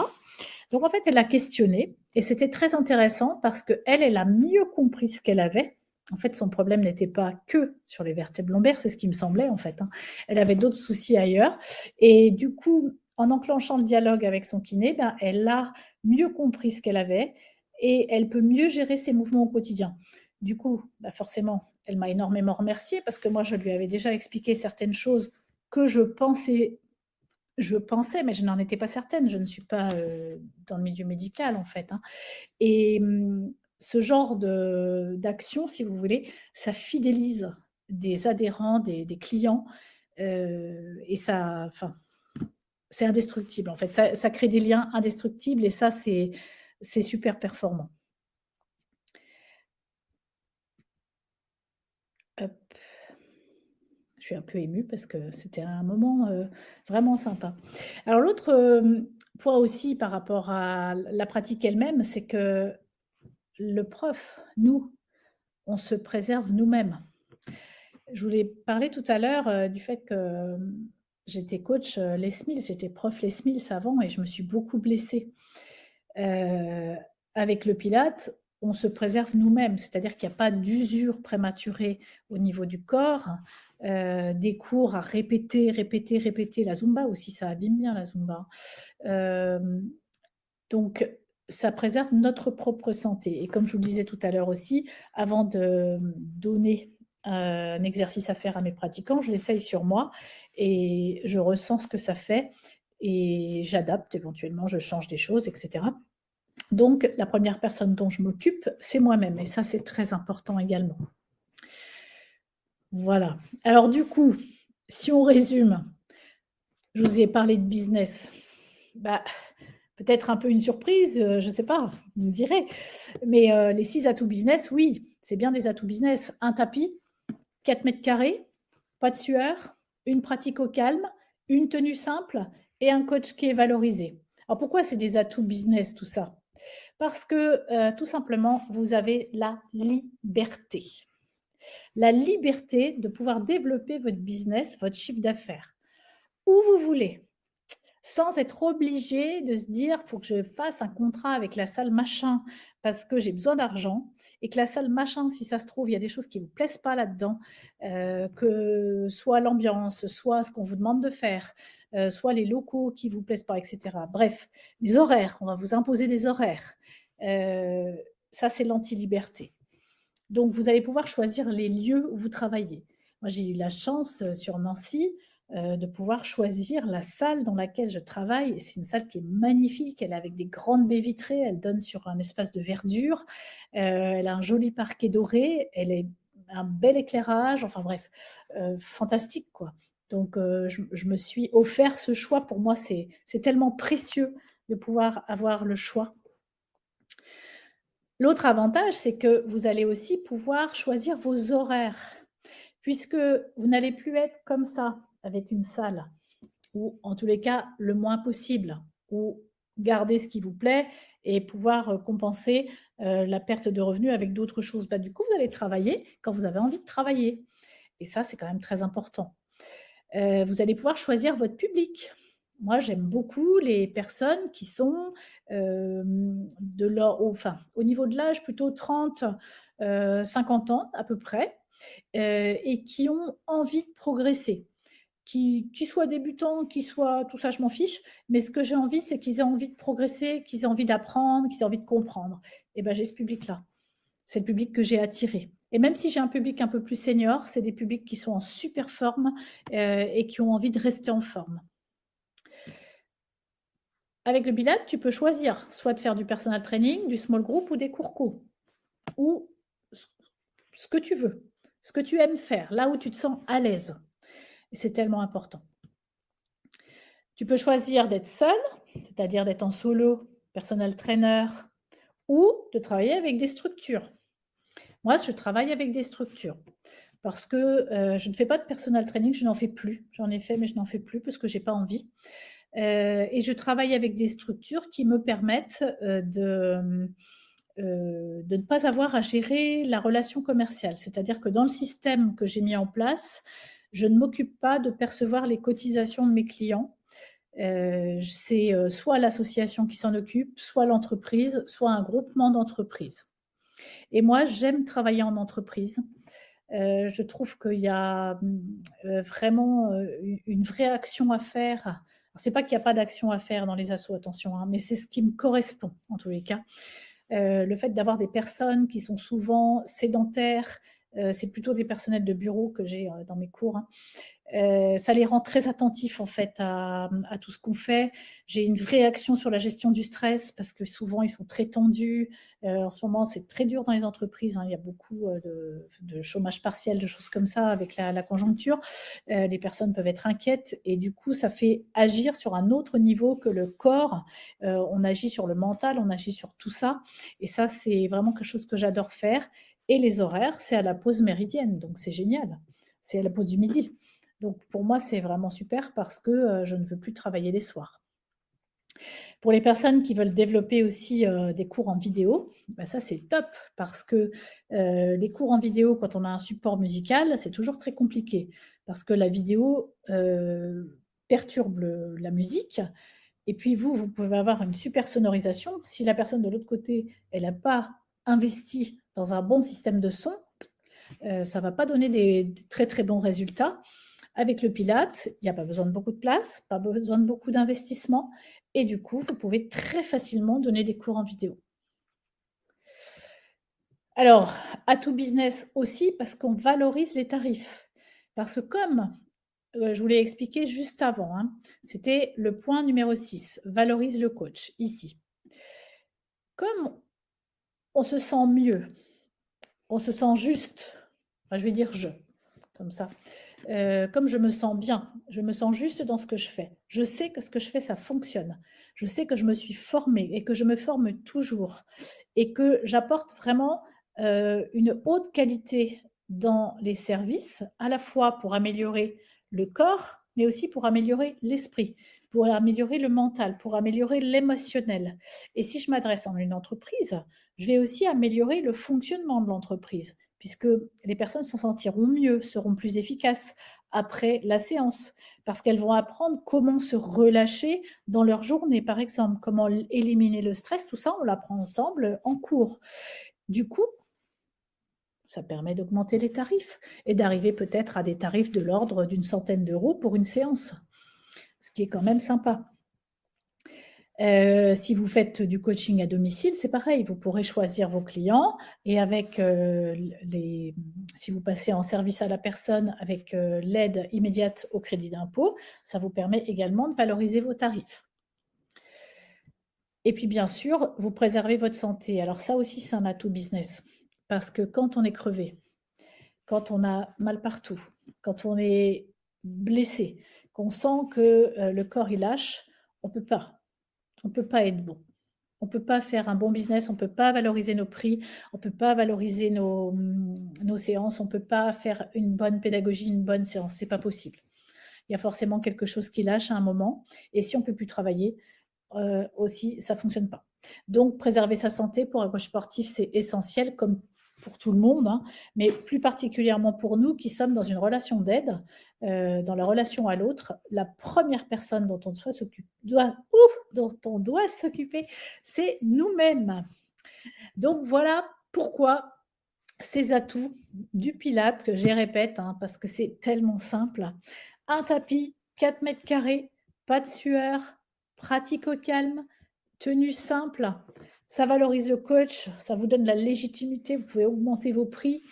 Donc en fait, elle a questionné et c'était très intéressant parce que elle, elle a mieux compris ce qu'elle avait. En fait, son problème n'était pas que sur les vertèbres lombaires, c'est ce qui me semblait en fait. Hein. Elle avait d'autres soucis ailleurs et du coup, en enclenchant le dialogue avec son kiné, ben, elle a mieux compris ce qu'elle avait et elle peut mieux gérer ses mouvements au quotidien. Du coup, ben, forcément, elle m'a énormément remerciée parce que moi, je lui avais déjà expliqué certaines choses que je pensais je pensais, mais je n'en étais pas certaine, je ne suis pas euh, dans le milieu médical en fait. Hein. Et hum, ce genre d'action, si vous voulez, ça fidélise des adhérents, des, clients, euh, et ça, enfin, c'est indestructible en fait. Ça, ça, crée des liens indestructibles et ça, c'est super performant. Je suis un peu émue parce que c'était un moment euh, vraiment sympa. Alors l'autre euh, point aussi par rapport à la pratique elle-même, c'est que le prof, nous, on se préserve nous-mêmes. Je voulais parler tout à l'heure euh, du fait que j'étais coach Les j'étais prof Les Smiles avant et je me suis beaucoup blessée. avec le pilate, on se préserve nous-mêmes, c'est-à-dire qu'il n'y a pas d'usure prématurée au niveau du corps, euh, des cours à répéter, répéter, répéter, la zumba aussi, ça abîme bien la zumba. Euh, donc, ça préserve notre propre santé. Et comme je vous le disais tout à l'heure aussi, avant de donner un exercice à faire à mes pratiquants, je l'essaye sur moi et je ressens ce que ça fait et j'adapte éventuellement, je change des choses, etc. Donc, la première personne dont je m'occupe, c'est moi-même. Et ça, c'est très important également. Voilà. Alors, du coup, si on résume, je vous ai parlé de business. Bah, peut-être un peu une surprise, euh, je ne sais pas, vous me direz. Mais euh, les six atouts business, oui, c'est bien des atouts business. Un tapis, 4 mètres carrés, pas de sueur, une pratique au calme, une tenue simple et un coach qui est valorisé. Alors pourquoi c'est des atouts business tout ça parce que euh, tout simplement, vous avez la liberté. La liberté de pouvoir développer votre business, votre chiffre d'affaires, où vous voulez, sans être obligé de se dire, il faut que je fasse un contrat avec la salle machin parce que j'ai besoin d'argent et que la salle machin, si ça se trouve, il y a des choses qui ne vous plaisent pas là-dedans, euh, que soit l'ambiance, soit ce qu'on vous demande de faire, euh, soit les locaux qui ne vous plaisent pas, etc. Bref, les horaires, on va vous imposer des horaires. Euh, ça, c'est l'anti-liberté. Donc, vous allez pouvoir choisir les lieux où vous travaillez. Moi, j'ai eu la chance sur Nancy euh, de pouvoir choisir la salle dans laquelle je travaille. C'est une salle qui est magnifique, elle est avec des grandes baies vitrées, elle donne sur un espace de verdure, euh, elle a un joli parquet doré, elle a un bel éclairage, enfin bref, euh, fantastique quoi. Donc je, je, me suis offert ce choix, pour moi c'est tellement précieux de pouvoir avoir le choix. L'autre avantage, c'est que vous allez aussi pouvoir choisir vos horaires, puisque vous n'allez plus être comme ça avec une salle, ou en tous les cas le moins possible, ou garder ce qui vous plaît et pouvoir euh, compenser euh, la perte de revenus avec d'autres choses. Bah, du coup, vous allez travailler quand vous avez envie de travailler. Et ça, c'est quand même très important. Euh, vous allez pouvoir choisir votre public. Moi, j'aime beaucoup les personnes qui sont de leur, enfin, au niveau de l'âge plutôt 30, 50 ans à peu près, et qui ont envie de progresser qui, soient débutants, qui soient tout ça, je m'en fiche. Mais ce que j'ai envie, c'est qu'ils aient envie de progresser, qu'ils aient envie d'apprendre, qu'ils aient envie de comprendre. Et ben j'ai ce public-là. C'est le public que j'ai attiré. Et même si j'ai un public un peu plus senior, c'est des publics qui sont en super forme euh, et qui ont envie de rester en forme. Avec le bilat, tu peux choisir soit de faire du personal training, du small group ou des cours co, ou ce que tu veux, ce que tu aimes faire, là où tu te sens à l'aise c'est tellement important. Tu peux choisir d'être seul, c'est-à-dire d'être en solo, personnel trainer, ou de travailler avec des structures. Moi, je travaille avec des structures parce que euh, je ne fais pas de personal training, je n'en fais plus. J'en ai fait, mais je n'en fais plus parce que je n'ai pas envie. Euh, et je travaille avec des structures qui me permettent euh, de, ne pas avoir à gérer la relation commerciale. C'est-à-dire que dans le système que j'ai mis en place, je ne m'occupe pas de percevoir les cotisations de mes clients. Euh, c'est euh, soit l'association qui s'en occupe, soit l'entreprise, soit un groupement d'entreprises. Et moi, j'aime travailler en entreprise. Euh, je trouve qu'il y a vraiment une vraie action à faire. Ce n'est pas qu'il n'y a pas d'action à faire dans les assos, attention, hein, mais c'est ce qui me correspond en tous les cas. le fait d'avoir des personnes qui sont souvent sédentaires, euh, c'est plutôt des personnels de bureau que j'ai euh, dans mes cours. Hein. Euh, ça les rend très attentifs en fait à, tout ce qu'on fait. J'ai une vraie action sur la gestion du stress parce que souvent ils sont très tendus. en ce moment, c'est très dur dans les entreprises. Hein. Il y a beaucoup de, chômage partiel, de choses comme ça avec la conjoncture. les personnes peuvent être inquiètes et du coup, ça fait agir sur un autre niveau que le corps. on agit sur le mental, on agit sur tout ça. Et ça, c'est vraiment quelque chose que j'adore faire. Et les horaires, c'est à la pause méridienne, donc c'est génial. C'est à la pause du midi. Donc pour moi, c'est vraiment super parce que euh, je ne veux plus travailler les soirs. Pour les personnes qui veulent développer aussi euh, des cours en vidéo, bah, ça c'est top parce que euh, les cours en vidéo, quand on a un support musical, c'est toujours très compliqué parce que la vidéo perturbe la musique. Et puis vous, vous pouvez avoir une super sonorisation. Si la personne de l'autre côté, elle n'a pas investi dans un bon système de son, euh, ça ne va pas donner des, très très bons résultats. Avec le Pilate, il n'y a pas besoin de beaucoup de place, pas besoin de beaucoup d'investissement, et du coup, vous pouvez très facilement donner des cours en vidéo. Alors, à tout business aussi, parce qu'on valorise les tarifs. Parce que comme euh, je vous l'ai expliqué juste avant, hein, c'était le point numéro 6, valorise le coach, ici. Comme on se sent mieux on se sent juste. je vais dire je, comme ça. Euh, comme je me sens bien, je me sens juste dans ce que je fais. Je sais que ce que je fais, ça fonctionne. Je sais que je me suis formée et que je me forme toujours et que j'apporte vraiment euh, une haute qualité dans les services, à la fois pour améliorer le corps, mais aussi pour améliorer l'esprit, pour améliorer le mental, pour améliorer l'émotionnel. Et si je m'adresse à une entreprise, je vais aussi améliorer le fonctionnement de l'entreprise, puisque les personnes s'en sentiront mieux, seront plus efficaces après la séance, parce qu'elles vont apprendre comment se relâcher dans leur journée, par exemple, comment éliminer le stress, tout ça, on l'apprend ensemble en cours. Du coup, ça permet d'augmenter les tarifs et d'arriver peut-être à des tarifs de l'ordre d'une centaine d'euros pour une séance, ce qui est quand même sympa. Euh, si vous faites du coaching à domicile, c'est pareil, vous pourrez choisir vos clients et avec euh, les, si vous passez en service à la personne avec euh, l'aide immédiate au crédit d'impôt, ça vous permet également de valoriser vos tarifs. Et puis bien sûr, vous préservez votre santé. Alors ça aussi, c'est un atout business parce que quand on est crevé, quand on a mal partout, quand on est blessé, qu'on sent que le corps il lâche, on peut pas on ne peut pas être bon. On ne peut pas faire un bon business, on ne peut pas valoriser nos prix, on ne peut pas valoriser nos, mm, séances, on ne peut pas faire une bonne pédagogie, une bonne séance. Ce n'est pas possible. Il y a forcément quelque chose qui lâche à un moment. Et si on ne peut plus travailler, euh, aussi, ça ne fonctionne pas. Donc, préserver sa santé pour un sportif, c'est essentiel, comme pour tout le monde, hein, mais plus particulièrement pour nous qui sommes dans une relation d'aide, euh, dans la relation à l'autre, la première personne dont on doit s'occuper, dont on doit s'occuper, c'est nous-mêmes. Donc voilà pourquoi ces atouts du Pilate que je répète hein, parce que c'est tellement simple. Un tapis, 4 mètres carrés, pas de sueur, pratique au calme, tenue simple ça valorise le coach, ça vous donne la légitimité, vous pouvez augmenter vos prix.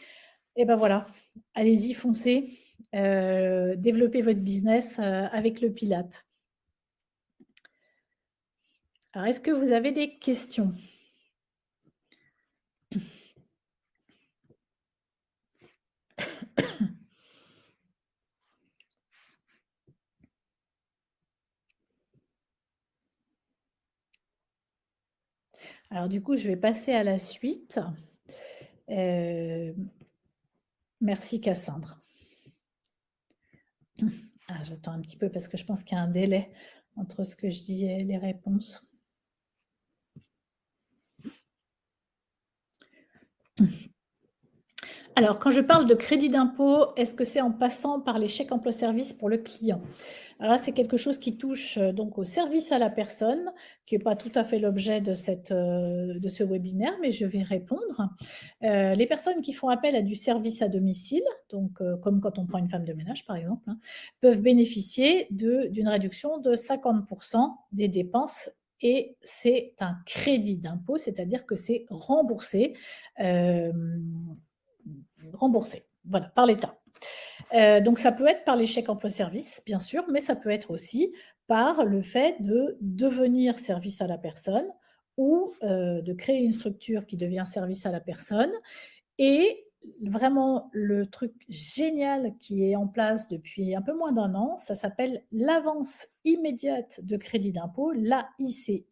Et eh ben voilà, allez-y, foncez, euh, développez votre business euh, avec le Pilate. Alors, est-ce que vous avez des questions Alors du coup, je vais passer à la suite. Euh, merci Cassandre. Ah, j'attends un petit peu parce que je pense qu'il y a un délai entre ce que je dis et les réponses. Alors, quand je parle de crédit d'impôt, est-ce que c'est en passant par les chèques emploi-service pour le client Alors là, c'est quelque chose qui touche euh, donc au service à la personne, qui n'est pas tout à fait l'objet euh, de, ce webinaire, mais je vais répondre. Euh, les personnes qui font appel à du service à domicile, donc comme quand on prend une femme de ménage par exemple, hein, peuvent bénéficier d'une réduction de 50% des dépenses et c'est un crédit d'impôt, c'est-à-dire que c'est remboursé remboursé voilà, par l'État. Euh, donc ça peut être par l'échec emploi-service, bien sûr, mais ça peut être aussi par le fait de devenir service à la personne ou euh, de créer une structure qui devient service à la personne. Et vraiment, le truc génial qui est en place depuis un peu moins d'un an, ça s'appelle l'avance immédiate de crédit d'impôt, l'AICI,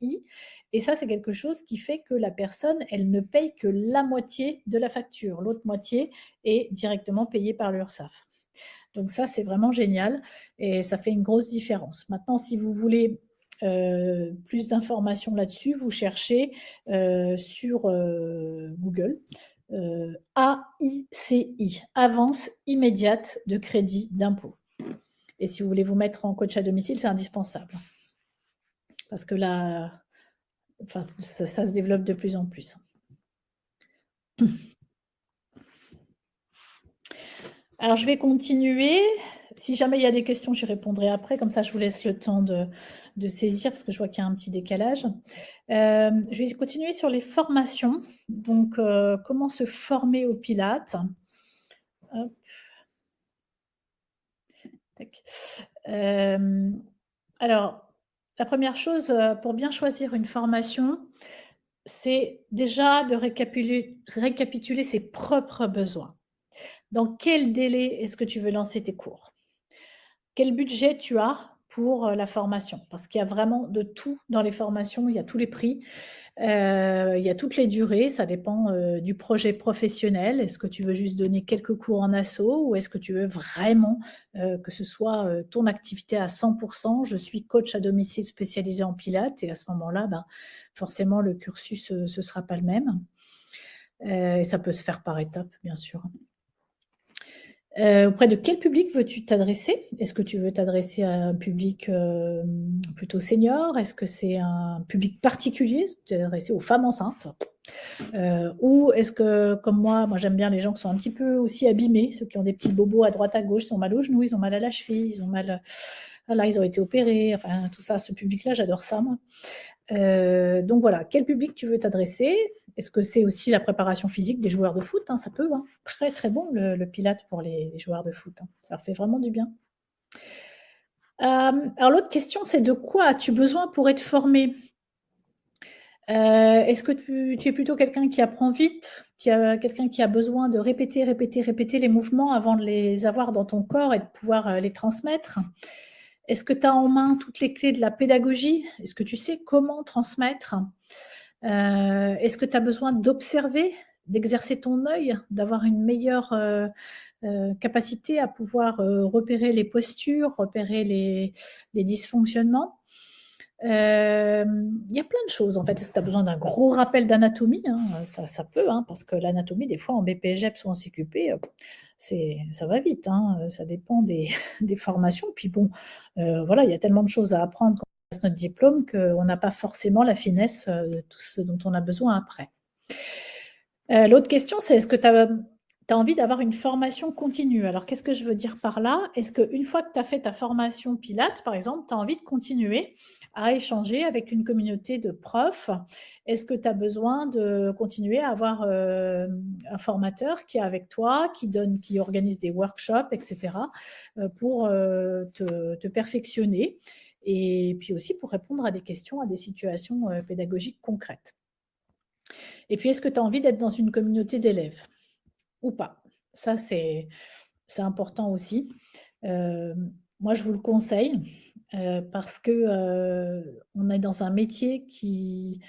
et ça, c'est quelque chose qui fait que la personne, elle ne paye que la moitié de la facture. L'autre moitié est directement payée par l'URSSAF. Donc ça, c'est vraiment génial et ça fait une grosse différence. Maintenant, si vous voulez euh, plus d'informations là-dessus, vous cherchez euh, sur euh, Google AICI, avance immédiate de crédit d'impôt. Et si vous voulez vous mettre en coach à domicile, c'est indispensable. Parce que là, Enfin, ça, se développe de plus en plus. Alors, je vais continuer. Si jamais il y a des questions, j'y répondrai après. Comme ça, je vous laisse le temps de, saisir parce que je vois qu'il y a un petit décalage. Euh, je vais continuer sur les formations. Donc, euh, comment se former au Pilates Hop. Tac. Euh, alors, la première chose euh, pour bien choisir une formation, c'est déjà de récapituler, récapituler, ses propres besoins. Dans quel délai est-ce que tu veux lancer tes cours Quel budget tu as pour euh, la formation, parce qu'il y a vraiment de tout dans les formations, il y a tous les prix, euh, il y a toutes les durées, ça dépend euh, du projet professionnel. Est-ce que tu veux juste donner quelques cours en assaut ou est-ce que tu veux vraiment que ce soit ton activité à 100% Je suis coach à domicile spécialisé en pilates et à ce moment-là, ben, forcément, le cursus, ce ne sera pas le même. et ça peut se faire par étapes, bien sûr. Euh, auprès de quel public veux-tu t'adresser Est-ce que tu veux t'adresser à un public euh, plutôt senior Est-ce que c'est un public particulier T'adresser aux femmes enceintes euh, Ou est-ce que, comme moi, moi j'aime bien les gens qui sont un petit peu aussi abîmés, ceux qui ont des petits bobos à droite à gauche, ils ont mal aux genoux, ils ont mal à la cheville, ils ont mal. À... Là, ils ont été opérés, enfin tout ça, ce public-là, j'adore ça, moi. Euh, donc voilà, quel public tu veux t'adresser Est-ce que c'est aussi la préparation physique des joueurs de foot hein? Ça peut, hein. très très bon le, pilate pour les, joueurs de foot. Hein. Ça fait vraiment du bien. Euh, alors l'autre question, c'est de quoi as-tu besoin pour être formé euh, Est-ce que tu, es plutôt quelqu'un qui apprend vite, quelqu'un qui a besoin de répéter, répéter, répéter les mouvements avant de les avoir dans ton corps et de pouvoir les transmettre est-ce que tu as en main toutes les clés de la pédagogie Est-ce que tu sais comment transmettre euh, Est-ce que tu as besoin d'observer, d'exercer ton œil, d'avoir une meilleure euh, euh, capacité à pouvoir repérer les postures, repérer les dysfonctionnements euh, il y a plein de choses. En fait, si tu as besoin d'un gros rappel d'anatomie, hein ça, peut, hein, parce que l'anatomie, des fois, en BPGEPS ou en CQP, euh, c'est, ça va vite. Hein. ça dépend des, formations. Puis bon, euh, voilà, il y a tellement de choses à apprendre quand on passe notre diplôme qu'on n'a pas forcément la finesse de tout ce dont on a besoin après. l'autre question, c'est est-ce que tu as tu as envie d'avoir une formation continue. Alors, qu'est-ce que je veux dire par là Est-ce qu'une fois que tu as fait ta formation Pilates, par exemple, tu as envie de continuer à échanger avec une communauté de profs Est-ce que tu as besoin de continuer à avoir euh, un formateur qui est avec toi, qui, donne, qui organise des workshops, etc., euh, pour euh, te, perfectionner et puis aussi pour répondre à des questions, à des situations pédagogiques concrètes et puis, est-ce que tu as envie d'être dans une communauté d'élèves ou pas. Ça, c'est important aussi. moi, je vous le conseille parce que on est dans un métier qui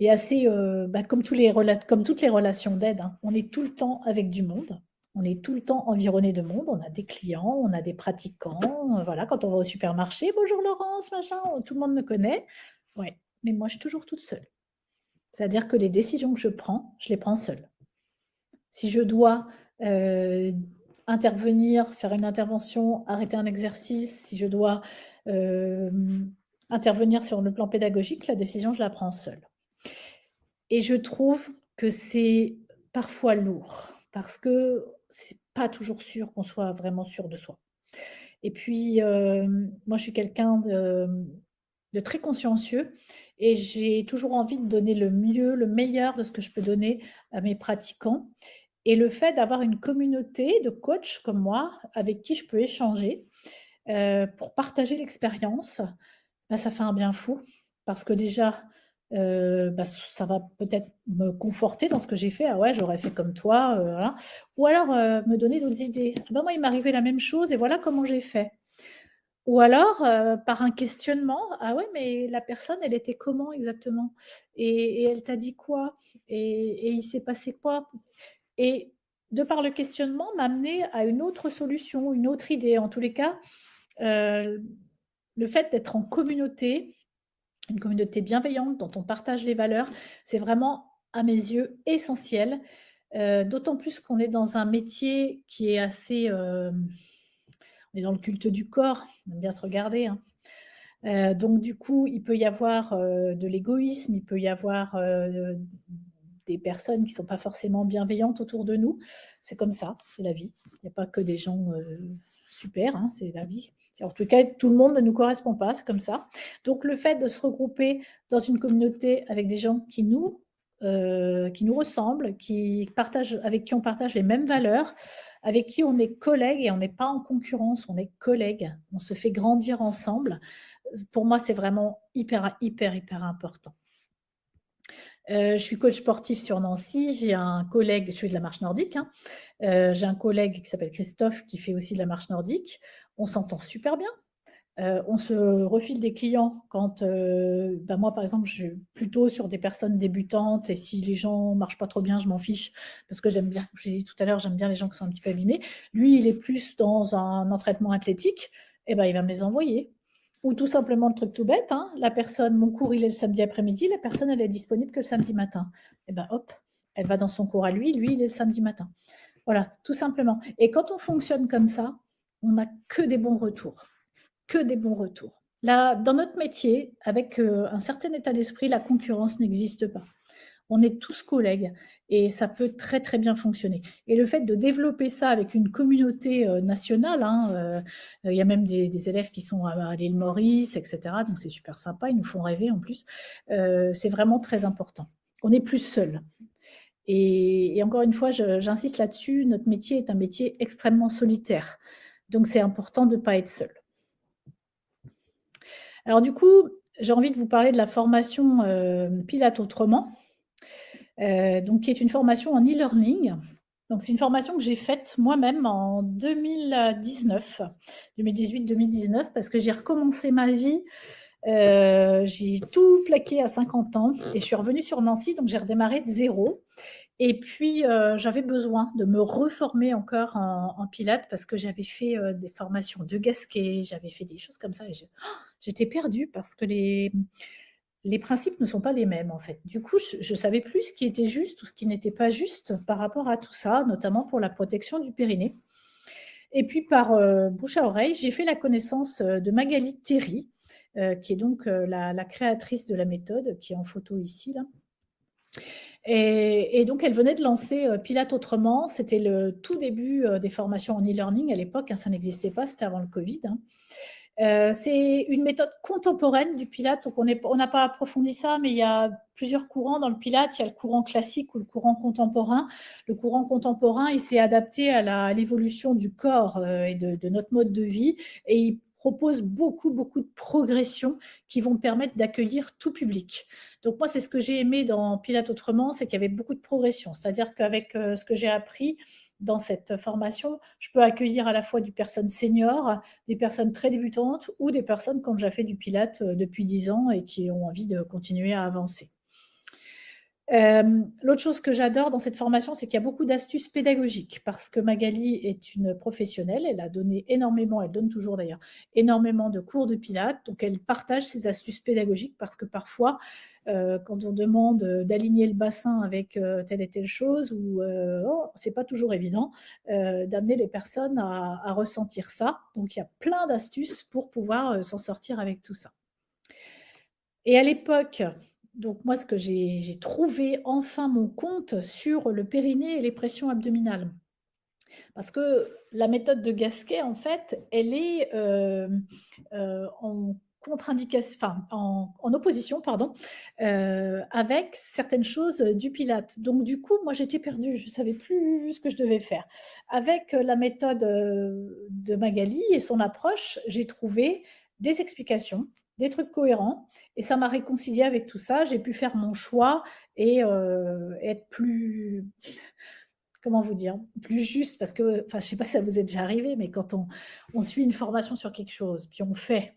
est assez, bah, comme, toutes les relations d'aide, hein, on est tout le temps avec du monde. On est tout le temps environné de monde. On a des clients, on a des pratiquants. Voilà, quand on va au supermarché, bonjour Laurence, machin, oh, tout le monde me connaît. Ouais, mais moi, je suis toujours toute seule. C'est-à-dire que les décisions que je prends, je les prends seule. Si je dois euh, intervenir, faire une intervention, arrêter un exercice, si je dois euh, intervenir sur le plan pédagogique, la décision, je la prends seule. Et je trouve que c'est parfois lourd parce que c'est pas toujours sûr qu'on soit vraiment sûr de soi. Et puis, euh, moi, je suis quelqu'un de, de, très consciencieux et j'ai toujours envie de donner le mieux, le meilleur de ce que je peux donner à mes pratiquants. Et le fait d'avoir une communauté de coachs comme moi avec qui je peux échanger euh, pour partager l'expérience, bah, ça fait un bien fou. Parce que déjà, euh, bah, ça va peut-être me conforter dans ce que j'ai fait. Ah ouais, j'aurais fait comme toi. Euh, voilà. Ou alors me donner d'autres idées. Ah ben moi, il m'est arrivé la même chose et voilà comment j'ai fait. Ou alors par un questionnement. Ah ouais, mais la personne, elle était comment exactement et, elle t'a dit quoi et il s'est passé quoi et de par le questionnement, m'amener à une autre solution, une autre idée. En tous les cas, euh, le fait d'être en communauté, une communauté bienveillante dont on partage les valeurs, c'est vraiment, à mes yeux, essentiel. Euh, d'autant plus qu'on est dans un métier qui est assez... Euh, on est dans le culte du corps, on aime bien se regarder. Hein. donc du coup, il peut y avoir de l'égoïsme, il peut y avoir des personnes qui ne sont pas forcément bienveillantes autour de nous. C'est comme ça, c'est la vie. Il n'y a pas que des gens euh, super, hein, c'est la vie. En tout cas, tout le monde ne nous correspond pas, c'est comme ça. Donc le fait de se regrouper dans une communauté avec des gens qui nous euh, qui nous ressemblent, qui partagent, avec qui on partage les mêmes valeurs, avec qui on est collègues et on n'est pas en concurrence, on est collègues, on se fait grandir ensemble. Pour moi, c'est vraiment hyper, hyper, hyper important. Euh, je suis coach sportif sur Nancy. J'ai un collègue, je fais de la marche nordique. Hein. Euh, j'ai un collègue qui s'appelle Christophe qui fait aussi de la marche nordique. On s'entend super bien. Euh, on se refile des clients quand, bah, moi par exemple, je suis plutôt sur des personnes débutantes et si les gens marchent pas trop bien, je m'en fiche parce que j'aime bien, je l'ai dit tout à l'heure, j'aime bien les gens qui sont un petit peu abîmés. Lui, il est plus dans un entraînement athlétique, et eh ben il va me les envoyer ou tout simplement le truc tout bête, hein. la personne, mon cours il est le samedi après-midi, la personne elle est disponible que le samedi matin. Et eh ben hop, elle va dans son cours à lui, lui il est le samedi matin. Voilà, tout simplement. Et quand on fonctionne comme ça, on n'a que des bons retours, que des bons retours. Là, dans notre métier, avec euh, un certain état d'esprit, la concurrence n'existe pas on est tous collègues et ça peut très très bien fonctionner. Et le fait de développer ça avec une communauté euh, nationale, hein, euh, euh, il y a même des, élèves qui sont à, l'île Maurice, etc. Donc c'est super sympa, ils nous font rêver en plus. c'est vraiment très important. On est plus seul. Et, encore une fois, j'insiste là-dessus, notre métier est un métier extrêmement solitaire. Donc c'est important de ne pas être seul. Alors du coup, j'ai envie de vous parler de la formation Pilate autrement. Euh, donc, qui est une formation en e-learning. Donc, c'est une formation que j'ai faite moi-même en 2019, 2018-2019, parce que j'ai recommencé ma vie. Euh, j'ai tout plaqué à 50 ans et je suis revenue sur Nancy, donc j'ai redémarré de zéro. Et puis, euh, j'avais besoin de me reformer encore en, en pilates parce que j'avais fait des formations de gasquet, j'avais fait des choses comme ça. Et oh, j'étais perdue parce que les, les principes ne sont pas les mêmes en fait. Du coup, je ne savais plus ce qui était juste ou ce qui n'était pas juste par rapport à tout ça, notamment pour la protection du périnée. Et puis par euh, bouche à oreille, j'ai fait la connaissance euh, de Magali Terry, euh, qui est donc la, créatrice de la méthode, qui est en photo ici là. Et, donc elle venait de lancer Pilate autrement. C'était le tout début des formations en e-learning à l'époque. Hein. ça n'existait pas, c'était avant le Covid. Hein. Euh, c'est une méthode contemporaine du Pilate, donc on n'a pas approfondi ça, mais il y a plusieurs courants dans le Pilate. Il y a le courant classique ou le courant contemporain. Le courant contemporain, il s'est adapté à l'évolution du corps euh, et de, notre mode de vie, et il propose beaucoup, beaucoup de progressions qui vont permettre d'accueillir tout public. Donc moi, c'est ce que j'ai aimé dans Pilate autrement, c'est qu'il y avait beaucoup de progressions, c'est-à-dire qu'avec euh, ce que j'ai appris, dans cette formation. Je peux accueillir à la fois des personnes seniors, des personnes très débutantes ou des personnes comme j'ai fait du Pilate euh, depuis 10 ans et qui ont envie de continuer à avancer. Euh, l'autre chose que j'adore dans cette formation, c'est qu'il y a beaucoup d'astuces pédagogiques parce que Magali est une professionnelle. Elle a donné énormément, elle donne toujours d'ailleurs énormément de cours de pilates. Donc elle partage ses astuces pédagogiques parce que parfois, euh, quand on demande d'aligner le bassin avec euh, telle et telle chose, ou oh, c'est pas toujours évident d'amener les personnes à ressentir ça. Donc il y a plein d'astuces pour pouvoir s'en sortir avec tout ça. Et à l'époque, donc moi, ce que j'ai trouvé enfin mon compte sur le périnée et les pressions abdominales. Parce que la méthode de Gasquet, en fait, elle est euh, euh, en en, opposition, pardon, euh, avec certaines choses du Pilate. Donc, du coup, moi, j'étais perdue, je ne savais plus ce que je devais faire. Avec la méthode de Magali et son approche, j'ai trouvé des explications des trucs cohérents. Et ça m'a réconcilié avec tout ça. J'ai pu faire mon choix et euh, être plus. Comment vous dire Plus juste, parce que, enfin, je sais pas si ça vous est déjà arrivé, mais quand on, on suit une formation sur quelque chose, puis on fait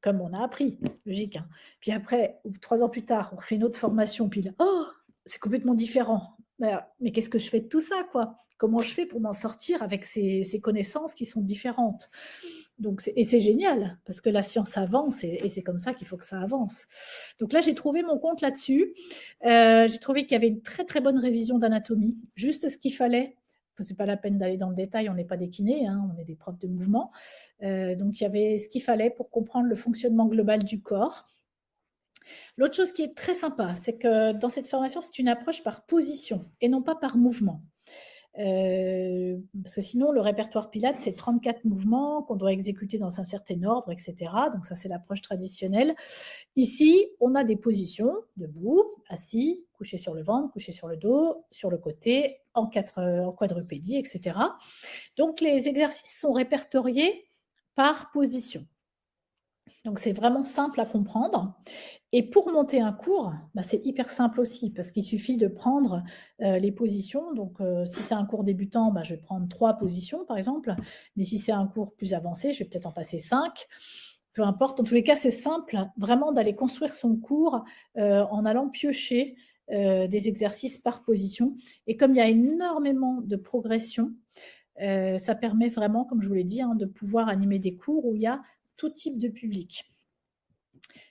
comme on a appris, logique. Hein. Puis après, trois ans plus tard, on fait une autre formation, puis là, oh, c'est complètement différent. Euh, mais qu'est-ce que je fais de tout ça, quoi Comment je fais pour m'en sortir avec ces, ces connaissances qui sont différentes donc, et c'est génial, parce que la science avance, et, c'est comme ça qu'il faut que ça avance. Donc là, j'ai trouvé mon compte là-dessus. Euh, j'ai trouvé qu'il y avait une très très bonne révision d'anatomie, juste ce qu'il fallait. C'est pas la peine d'aller dans le détail, on n'est pas des kinés, hein, on est des profs de mouvement. Euh, donc il y avait ce qu'il fallait pour comprendre le fonctionnement global du corps. L'autre chose qui est très sympa, c'est que dans cette formation, c'est une approche par position et non pas par mouvement. Euh, parce que sinon, le répertoire Pilate, c'est 34 mouvements qu'on doit exécuter dans un certain ordre, etc. Donc ça, c'est l'approche traditionnelle. Ici, on a des positions, debout, assis, couché sur le ventre, couché sur le dos, sur le côté, en, quatre, en quadrupédie, etc. Donc les exercices sont répertoriés par position. Donc c'est vraiment simple à comprendre. Et pour monter un cours, bah, c'est hyper simple aussi, parce qu'il suffit de prendre euh, les positions. Donc euh, si c'est un cours débutant, bah, je vais prendre trois positions, par exemple. Mais si c'est un cours plus avancé, je vais peut-être en passer cinq. Peu importe, en tous les cas, c'est simple vraiment d'aller construire son cours euh, en allant piocher des exercices par position. Et comme il y a énormément de progression, ça permet vraiment, comme je vous l'ai dit, hein, de pouvoir animer des cours où il y a tout type de public.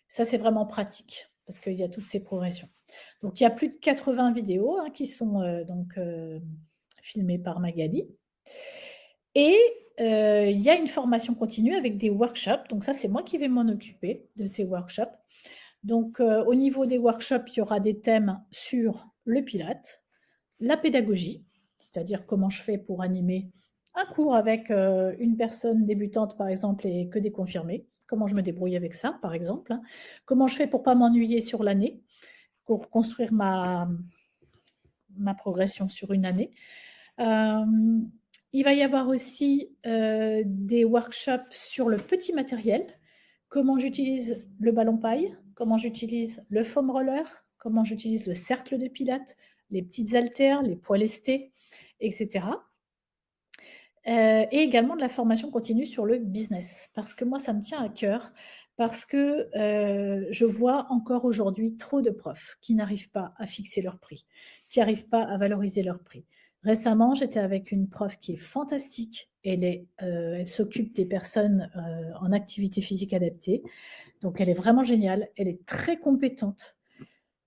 Ça, c'est vraiment pratique parce qu'il y a toutes ces progressions. Donc, il y a plus de 80 vidéos hein, qui sont euh, donc euh, filmées par Magali. Et euh, il y a une formation continue avec des workshops. Donc, ça, c'est moi qui vais m'en occuper de ces workshops. Donc, au niveau des workshops, il y aura des thèmes sur le pilote, la pédagogie, c'est-à-dire comment je fais pour animer un cours avec euh, une personne débutante, par exemple, et que des confirmés. Comment je me débrouille avec ça, par exemple. Hein. Comment je fais pour pas m'ennuyer sur l'année, pour construire ma, progression sur une année. Euh, il va y avoir aussi euh, des workshops sur le petit matériel, comment j'utilise le ballon paille, comment j'utilise le foam roller, comment j'utilise le cercle de pilates, les petites haltères, les poils estés, etc. Euh, et également de la formation continue sur le business, parce que moi, ça me tient à cœur, parce que euh, je vois encore aujourd'hui trop de profs qui n'arrivent pas à fixer leur prix, qui n'arrivent pas à valoriser leur prix. Récemment, j'étais avec une prof qui est fantastique. Elle, est, euh, elle s'occupe des personnes en activité physique adaptée. Donc, elle est vraiment géniale. Elle est très compétente.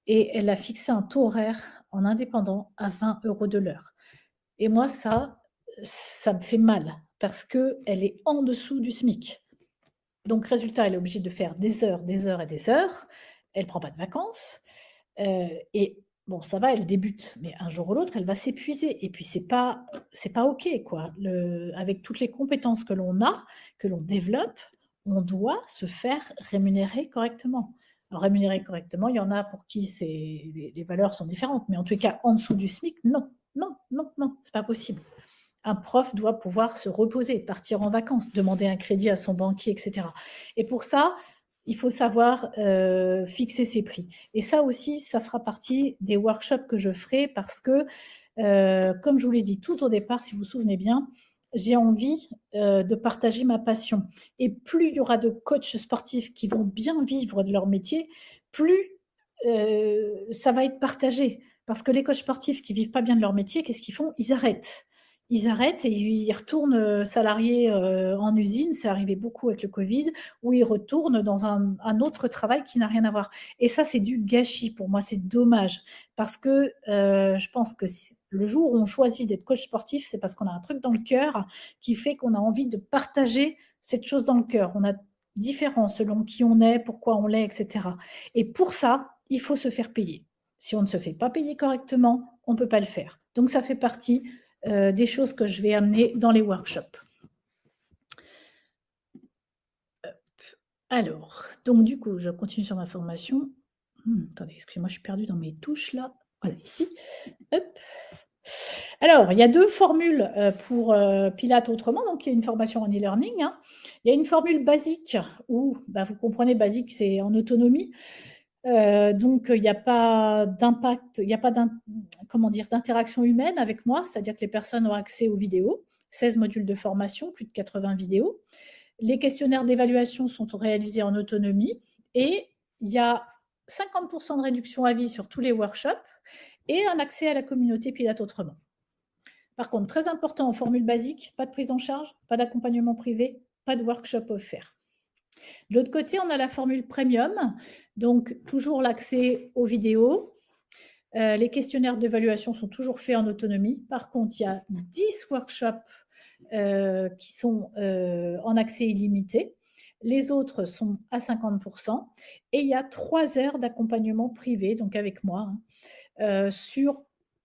Et elle a fixé un taux horaire en indépendant à 20 euros de l'heure. Et moi, ça, ça me fait mal parce qu'elle est en dessous du SMIC. Donc, résultat, elle est obligée de faire des heures, des heures et des heures. Elle ne prend pas de vacances. Euh, et bon, ça va, elle débute, mais un jour ou l'autre, elle va s'épuiser. Et puis, c'est pas, c'est pas ok, quoi. avec toutes les compétences que l'on a, que l'on développe, on doit se faire rémunérer correctement. Alors, rémunérer correctement, il y en a pour qui les, les valeurs sont différentes, mais en tout cas, en dessous du SMIC, non, non, non, non, c'est pas possible un prof doit pouvoir se reposer, partir en vacances, demander un crédit à son banquier, etc. Et pour ça, il faut savoir euh, fixer ses prix. Et ça aussi, ça fera partie des workshops que je ferai parce que, euh, comme je vous l'ai dit tout au départ, si vous vous souvenez bien, j'ai envie euh, de partager ma passion. Et plus il y aura de coachs sportifs qui vont bien vivre de leur métier, plus ça va être partagé. Parce que les coachs sportifs qui vivent pas bien de leur métier, qu'est-ce qu'ils font Ils arrêtent ils arrêtent et ils retournent euh, salariés euh, en usine, c'est arrivé beaucoup avec le Covid, où ils retournent dans un, autre travail qui n'a rien à voir. Et ça, c'est du gâchis pour moi, c'est dommage, parce que euh, je pense que le jour où on choisit d'être coach sportif, c'est parce qu'on a un truc dans le cœur qui fait qu'on a envie de partager cette chose dans le cœur. On a différent selon qui on est, pourquoi on l'est, etc. Et pour ça, il faut se faire payer. Si on ne se fait pas payer correctement, on ne peut pas le faire. Donc ça fait partie euh, des choses que je vais amener dans les workshops. Alors, donc du coup, je continue sur ma formation. Hmm, attendez, excusez-moi, je suis perdue dans mes touches là. Voilà, ici. Alors, il y a deux formules euh, pour euh, Pilate autrement, donc il y a une formation en e-learning. Hein. Il y a une formule basique où, bah, vous comprenez, basique, c'est en autonomie. Euh, donc, il n'y a pas d'impact, il n'y a pas comment dire, d'interaction humaine avec moi, c'est-à-dire que les personnes ont accès aux vidéos, 16 modules de formation, plus de 80 vidéos. Les questionnaires d'évaluation sont réalisés en autonomie et il y a 50% de réduction à vie sur tous les workshops et un accès à la communauté pilote autrement. Par contre, très important en formule basique, pas de prise en charge, pas d'accompagnement privé, pas de workshop offert. De l'autre côté, on a la formule premium, donc toujours l'accès aux vidéos. Euh, les questionnaires d'évaluation sont toujours faits en autonomie. Par contre, il y a 10 workshops euh, qui sont euh, en accès illimité. Les autres sont à 50%. Et il y a 3 heures d'accompagnement privé, donc avec moi, hein, sur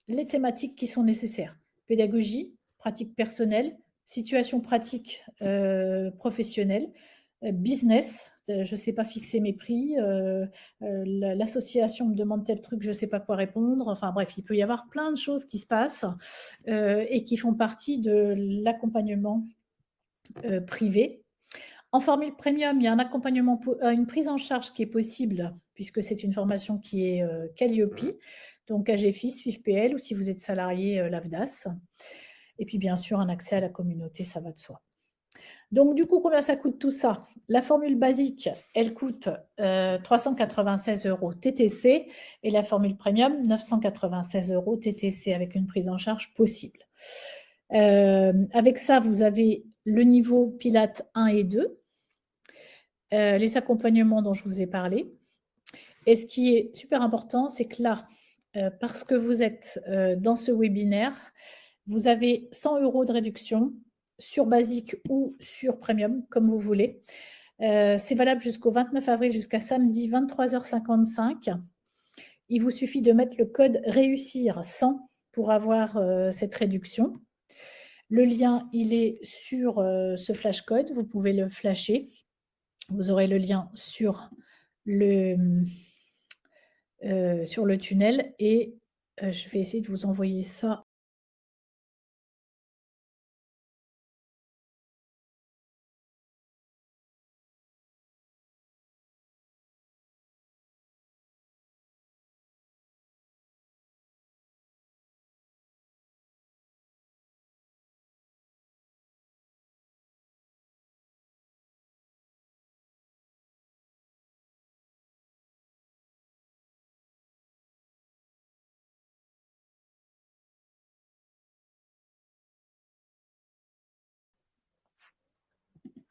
les thématiques qui sont nécessaires. Pédagogie, pratique personnelle, situation pratique professionnelle, euh, business, euh, je ne sais pas fixer mes prix, euh, l'association me demande tel truc, je ne sais pas quoi répondre. Enfin bref, il peut y avoir plein de choses qui se passent et qui font partie de l'accompagnement privé. En formule premium, il y a un accompagnement, une prise en charge qui est possible puisque c'est une formation qui est Calliope, mmh. donc AGFIS, FIFPL ou si vous êtes salarié, l'AVDAS. Et puis bien sûr, un accès à la communauté, ça va de soi. Donc, du coup, combien ça coûte tout ça La formule basique, elle coûte 396 euh, euros TTC et la formule premium, 996 euros TTC avec une prise en charge possible. Euh, avec ça, vous avez le niveau Pilate 1 et 2, euh, les accompagnements dont je vous ai parlé. Et ce qui est super important, c'est que là, parce que vous êtes dans ce webinaire, vous avez 100 euros de réduction sur Basique ou sur Premium, comme vous voulez. Euh, c'est valable jusqu'au 29 avril, jusqu'à samedi 23h55. Il vous suffit de mettre le code réussir 100 pour avoir euh, cette réduction. Le lien, il est sur euh, ce flash code. Vous pouvez le flasher. Vous aurez le lien sur le, sur le tunnel et je vais essayer de vous envoyer ça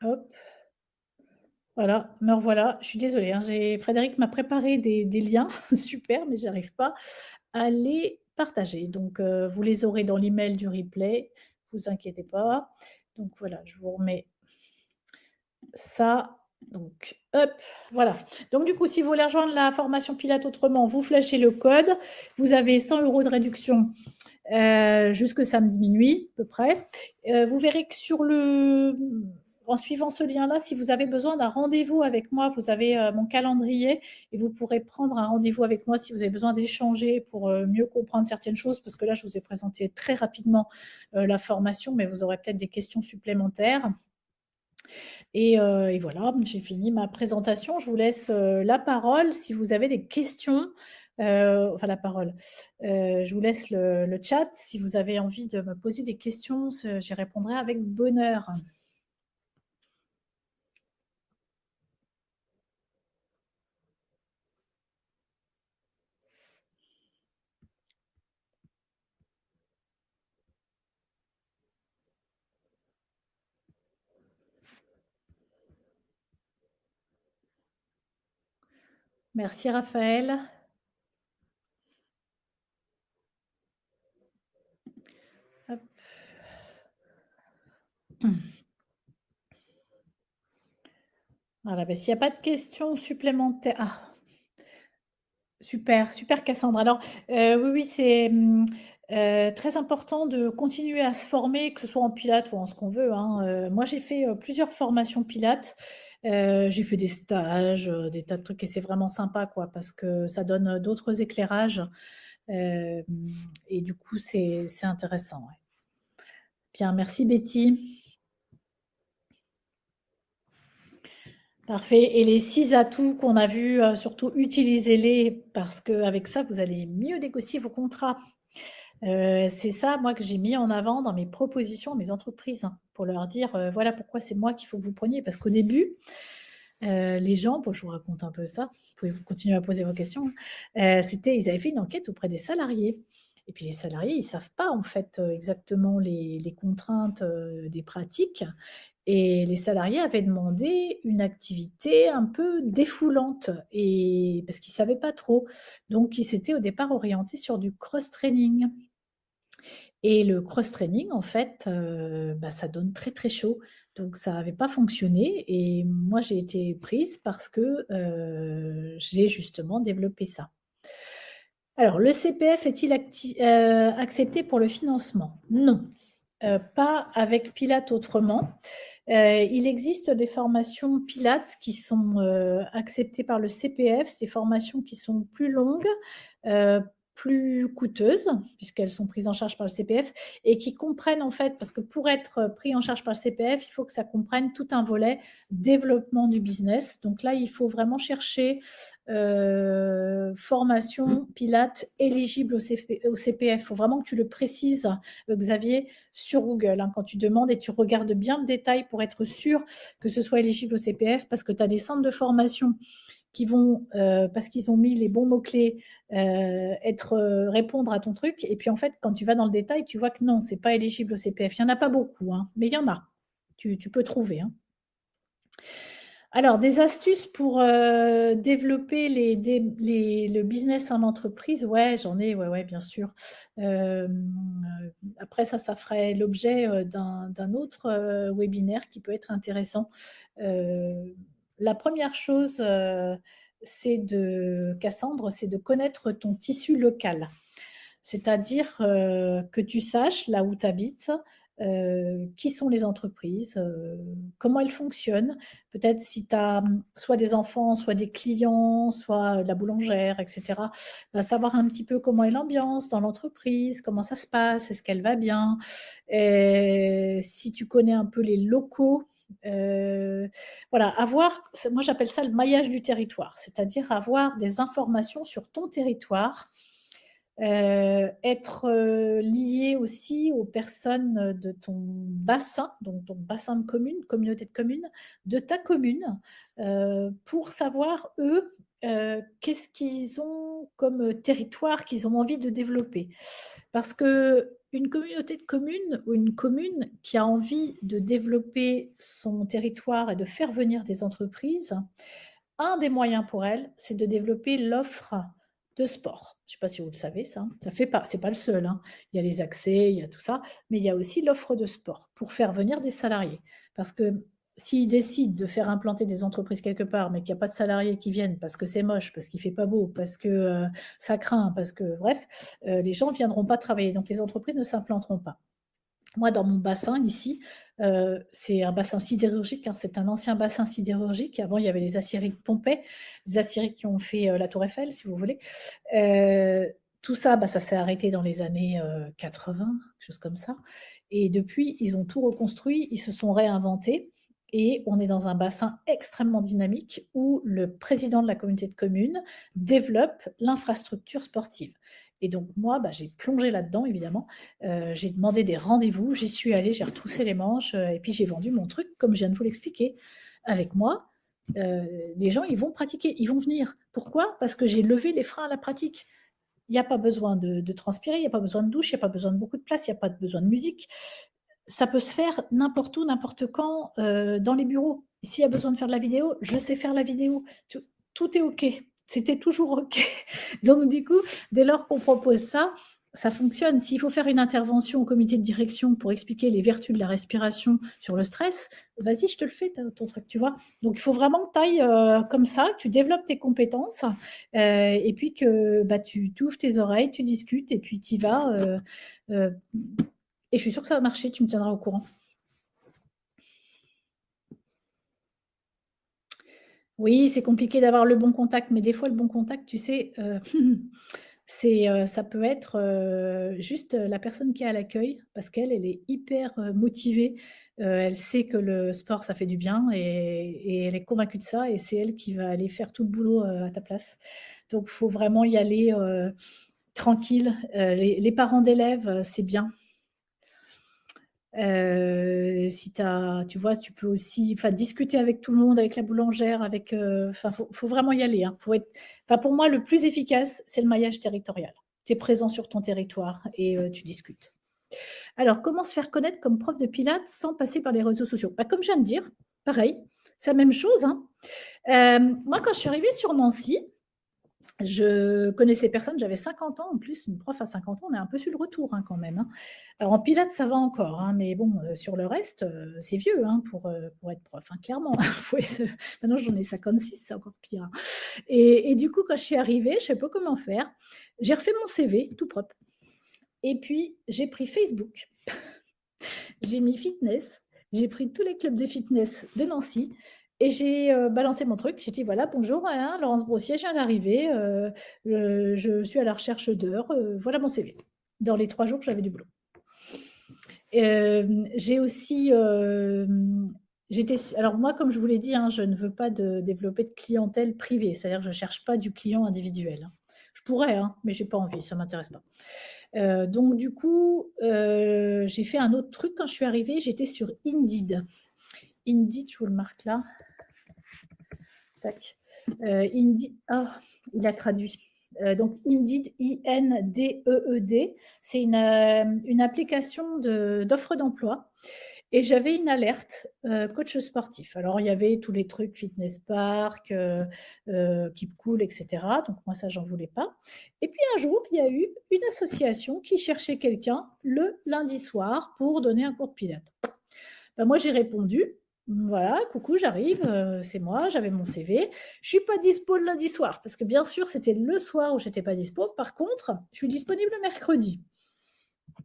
Hop. Voilà, me revoilà. Je suis désolée. Hein, Frédéric m'a préparé des, liens, super, mais j'arrive pas à les partager. Donc, euh, vous les aurez dans l'email du replay. Vous inquiétez pas. Donc voilà, je vous remets ça. Donc, hop, voilà. Donc, du coup, si vous voulez rejoindre la formation Pilate autrement, vous flashez le code. Vous avez 100 euros de réduction euh, jusque samedi minuit, à peu près. Euh, vous verrez que sur le en suivant ce lien-là, si vous avez besoin d'un rendez-vous avec moi, vous avez euh, mon calendrier et vous pourrez prendre un rendez-vous avec moi si vous avez besoin d'échanger pour euh, mieux comprendre certaines choses, parce que là, je vous ai présenté très rapidement euh, la formation, mais vous aurez peut-être des questions supplémentaires. Et, voilà, j'ai fini ma présentation. Je vous laisse la parole si vous avez des questions. enfin, la parole. je vous laisse le, chat. Si vous avez envie de me poser des questions, j'y répondrai avec bonheur. Merci Raphaël. Voilà, ben, s'il n'y a pas de questions supplémentaires. Ah, super, super Cassandra. Alors, euh, oui, oui, c'est euh, très important de continuer à se former, que ce soit en Pilates ou en ce qu'on veut. Hein. Euh, moi, j'ai fait plusieurs formations Pilates euh, j'ai fait des stages, euh, des tas de trucs, et c'est vraiment sympa, quoi, parce que ça donne euh, d'autres éclairages. et du coup, c'est intéressant. Bien, merci Betty. Parfait. Et les six atouts qu'on a vus, surtout utilisez-les parce qu'avec ça, vous allez mieux négocier vos contrats. Euh, c'est ça, moi, que j'ai mis en avant dans mes propositions à mes entreprises, hein, pour leur dire, euh, voilà pourquoi c'est moi qu'il faut que vous preniez. Parce qu'au début, euh, les gens, je vous raconte un peu ça, vous pouvez continuer à poser vos questions, hein, c'était, ils avaient fait une enquête auprès des salariés. Et puis les salariés, ils ne savent pas en fait exactement les, contraintes des pratiques. Et les salariés avaient demandé une activité un peu défoulante, et, parce qu'ils ne savaient pas trop. Donc ils s'étaient au départ orientés sur du cross-training. Et le cross-training, en fait, euh, bah, ça donne très très chaud. Donc ça n'avait pas fonctionné et moi j'ai été prise parce que euh, j'ai justement développé ça. Alors le CPF est-il euh, accepté pour le financement Non, pas avec Pilate autrement. il existe des formations Pilate qui sont acceptées par le CPF, C'est des formations qui sont plus longues plus coûteuses, puisqu'elles sont prises en charge par le CPF, et qui comprennent en fait, parce que pour être euh, pris en charge par le CPF, il faut que ça comprenne tout un volet développement du business. Donc là, il faut vraiment chercher euh, formation Pilate éligible au, CP, au CPF. Il faut vraiment que tu le précises, euh, Xavier, sur Google, hein, quand tu demandes et tu regardes bien le détail pour être sûr que ce soit éligible au CPF, parce que tu as des centres de formation qui vont, euh, parce qu'ils ont mis les bons mots-clés, euh, être euh, répondre à ton truc. Et puis en fait, quand tu vas dans le détail, tu vois que non, ce n'est pas éligible au CPF. Il n'y en a pas beaucoup, hein, mais il y en a. Tu, peux trouver. Hein. Alors, des astuces pour développer les, le business en entreprise, ouais, j'en ai, ouais, bien sûr. après, ça, ça ferait l'objet d'un autre webinaire qui peut être intéressant. La première chose, euh, c'est de Cassandre, c'est de connaître ton tissu local. C'est-à-dire euh, que tu saches là où tu habites, euh, qui sont les entreprises, comment elles fonctionnent. Peut-être si tu as hum, soit des enfants, soit des clients, soit la boulangère, etc. Ben savoir un petit peu comment est l'ambiance dans l'entreprise, comment ça se passe, est-ce qu'elle va bien. Et si tu connais un peu les locaux, euh, voilà, avoir, moi j'appelle ça le maillage du territoire, c'est-à-dire avoir des informations sur ton territoire, euh, être euh, lié aussi aux personnes de ton bassin, donc ton bassin de commune, communauté de communes, de ta commune, pour savoir eux qu'est-ce qu'ils ont comme territoire qu'ils ont envie de développer. Parce que une communauté de communes ou une commune qui a envie de développer son territoire et de faire venir des entreprises, un des moyens pour elle, c'est de développer l'offre de sport. Je ne sais pas si vous le savez, ça. Ça fait pas, c'est pas le seul. Hein. Il y a les accès, il y a tout ça, mais il y a aussi l'offre de sport pour faire venir des salariés. Parce que s'il décide de faire implanter des entreprises quelque part, mais qu'il n'y a pas de salariés qui viennent parce que c'est moche, parce qu'il fait pas beau, parce que euh, ça craint, parce que bref, euh, les gens ne viendront pas travailler. Donc les entreprises ne s'implanteront pas. Moi, dans mon bassin ici, euh, c'est un bassin sidérurgique, hein. c'est un ancien bassin sidérurgique. Avant, il y avait les aciéries de Pompée, les aciéries qui ont fait la Tour Eiffel, si vous voulez tout ça, bah, ça s'est arrêté dans les années 80, quelque chose comme ça. Et depuis, ils ont tout reconstruit, ils se sont réinventés. Et on est dans un bassin extrêmement dynamique où le président de la communauté de communes développe l'infrastructure sportive. Et donc moi, bah, j'ai plongé là-dedans, évidemment. Euh, j'ai demandé des rendez-vous, j'y suis allée, j'ai retroussé les manches, euh, et puis j'ai vendu mon truc, comme je viens de vous l'expliquer. Avec moi, euh, les gens, ils vont pratiquer, ils vont venir. Pourquoi Parce que j'ai levé les freins à la pratique. Il n'y a pas besoin de, de transpirer, il n'y a pas besoin de douche, il n'y a pas besoin de beaucoup de place, il n'y a pas besoin de musique ça peut se faire n'importe où, n'importe quand, euh, dans les bureaux. S'il y a mm. besoin de faire de la vidéo, je sais faire la vidéo. Tout, est OK. C'était toujours OK. Donc, du coup, dès lors qu'on propose ça, ça fonctionne. S'il faut faire une intervention au comité de direction pour expliquer les vertus de la respiration sur le stress, vas-y, je te le fais, ton truc, tu vois. Donc, il faut vraiment que tu ailles euh, comme ça, que tu développes tes compétences euh, et puis que bah, tu ouvres tes oreilles, tu discutes et puis tu y vas. Et je suis sûre que ça va marcher, tu me tiendras au courant. Oui, c'est compliqué d'avoir le bon contact, mais des fois, le bon contact, tu sais, euh, c'est, euh, ça peut être euh, juste la personne qui est à l'accueil, parce qu'elle, elle est hyper motivée, elle sait que le sport, ça fait du bien, et, elle est convaincue de ça, et c'est elle qui va aller faire tout le boulot à ta place. Donc, il faut vraiment y aller tranquille. les parents d'élèves, c'est bien, euh, si as, tu vois, tu peux aussi discuter avec tout le monde, avec la boulangère, avec. Euh, faut, vraiment y aller. Hein. Faut être, pour moi, le plus efficace, c'est le maillage territorial. Tu es présent sur ton territoire et euh, tu discutes. Alors, comment se faire connaître comme prof de pilates sans passer par les réseaux sociaux bah, Comme je viens de dire, pareil, c'est la même chose. Hein. Euh, moi, quand je suis arrivée sur Nancy, je connaissais personne, j'avais 50 ans en plus, une prof à 50 ans, on est un peu sur le retour hein, quand même. Hein. Alors en pilates, ça va encore, hein, mais bon, euh, sur le reste, euh, c'est vieux pour, euh, pour, être prof, clairement. Maintenant, j'en ai 56, c'est encore pire. Et, et, du coup, quand je suis arrivée, je ne sais pas comment faire, j'ai refait mon CV tout propre. Et puis, j'ai pris Facebook, j'ai mis fitness, j'ai pris tous les clubs de fitness de Nancy, et j'ai euh, balancé mon truc. J'ai dit voilà, bonjour, hein, Laurence Brossier, je viens d'arriver. Euh, euh, je, suis à la recherche d'heures. voilà mon CV. Dans les trois jours, j'avais du boulot. j'ai aussi. J'étais, alors moi, comme je vous l'ai dit, hein, je ne veux pas de, développer de clientèle privée, c'est-à-dire que je ne cherche pas du client individuel. Hein. Je pourrais, mais je n'ai pas envie, ça ne m'intéresse pas. donc du coup, j'ai fait un autre truc quand je suis arrivée, j'étais sur Indeed. Indeed, je vous le marque là. Tac. Euh, ah, il a traduit. Euh, donc Indeed, I-N-D-E-E-D, c'est une, euh, application d'offres d'emploi. Et j'avais une alerte coach sportif. Alors il y avait tous les trucs fitness park, keep cool, etc. Donc moi ça j'en voulais pas. Et puis un jour il y a eu une association qui cherchait quelqu'un le lundi soir pour donner un cours de pilates. Ben, moi j'ai répondu voilà, coucou, j'arrive, euh, c'est moi, j'avais mon CV. Je suis pas dispo le lundi soir, parce que bien sûr, c'était le soir où j'étais pas dispo. Par contre, je suis disponible le mercredi.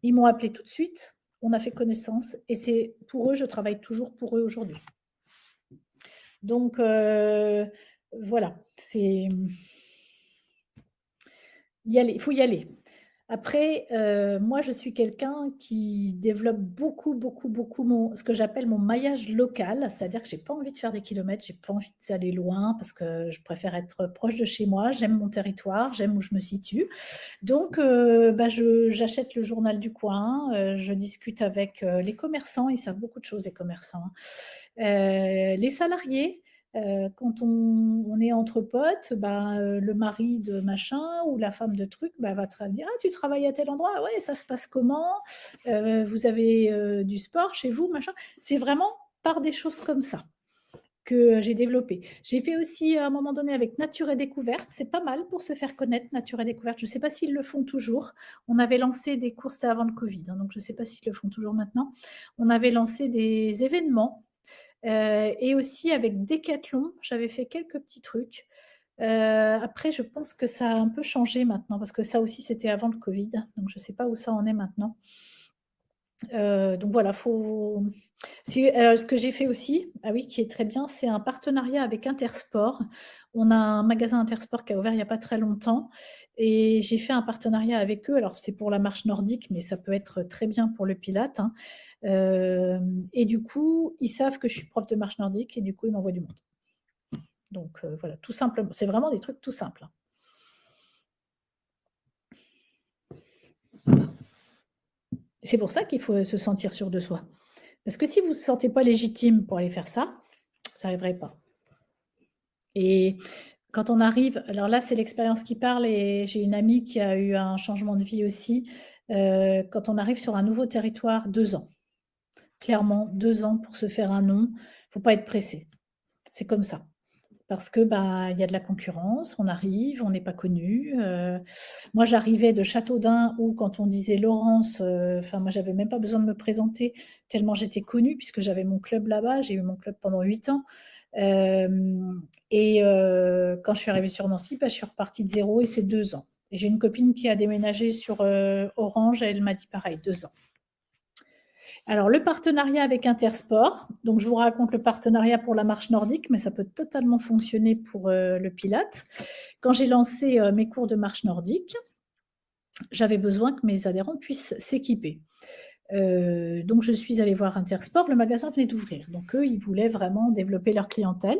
Ils m'ont appelé tout de suite, on a fait connaissance, et c'est pour eux, je travaille toujours pour eux aujourd'hui. Donc, euh, voilà, c'est. Il faut y aller. Après, euh, moi, je suis quelqu'un qui développe beaucoup, beaucoup, beaucoup mon, ce que j'appelle mon maillage local, c'est-à-dire que j'ai pas envie de faire des kilomètres, j'ai pas envie d'aller loin parce que je préfère être proche de chez moi. J'aime mon territoire, j'aime où je me situe. Donc, euh, bah, j'achète le journal du coin, euh, je discute avec les commerçants, ils savent beaucoup de choses, les commerçants, hein. les salariés. Euh, quand on, est entre potes, bah, euh, le mari de machin ou la femme de truc bah, va te dire Ah, tu travailles à tel endroit Ouais, ça se passe comment euh, Vous avez du sport chez vous machin. C'est vraiment par des choses comme ça que j'ai développé. J'ai fait aussi à un moment donné avec Nature et Découverte. C'est pas mal pour se faire connaître, Nature et Découverte. Je ne sais pas s'ils le font toujours. On avait lancé des courses avant le Covid, hein, donc je ne sais pas s'ils le font toujours maintenant. On avait lancé des événements euh, et aussi avec Decathlon, j'avais fait quelques petits trucs. Euh, après, je pense que ça a un peu changé maintenant, parce que ça aussi, c'était avant le Covid. Donc, je ne sais pas où ça en est maintenant. Euh, donc voilà, faut. ce que j'ai fait aussi, ah oui, qui est très bien, c'est un partenariat avec Intersport. On a un magasin Intersport qui a ouvert il n'y a pas très longtemps et j'ai fait un partenariat avec eux. Alors c'est pour la marche nordique, mais ça peut être très bien pour le Pilate. Hein. Euh, et du coup, ils savent que je suis prof de marche nordique et du coup, ils m'envoient du monde. Donc euh, voilà, tout simplement. C'est vraiment des trucs tout simples. Hein. C'est pour ça qu'il faut se sentir sûr de soi. Parce que si vous ne vous sentez pas légitime pour aller faire ça, ça n'arriverait pas. Et quand on arrive, alors là, c'est l'expérience qui parle et j'ai une amie qui a eu un changement de vie aussi. Euh, quand on arrive sur un nouveau territoire, deux ans, Clairement, deux ans pour se faire un nom. Il ne faut pas être pressé. C'est comme ça. Parce que bah il y a de la concurrence, on arrive, on n'est pas connu. Euh. moi j'arrivais de Châteaudun où quand on disait Laurence, euh, enfin moi j'avais même pas besoin de me présenter tellement j'étais connue puisque j'avais mon club là-bas, j'ai eu mon club pendant huit ans. Euh, et quand je suis arrivée sur Nancy, bah, je suis repartie de zéro et c'est deux ans. Et j'ai une copine qui a déménagé sur Orange, elle m'a dit pareil, deux ans. Alors, le partenariat avec Intersport. Donc, je vous raconte le partenariat pour la marche nordique, mais ça peut totalement fonctionner pour euh, le pilote. Quand j'ai lancé euh, mes cours de marche nordique, j'avais besoin que mes adhérents puissent s'équiper. Euh, donc, je suis allée voir Intersport. Le magasin venait d'ouvrir. Donc, eux, ils voulaient vraiment développer leur clientèle.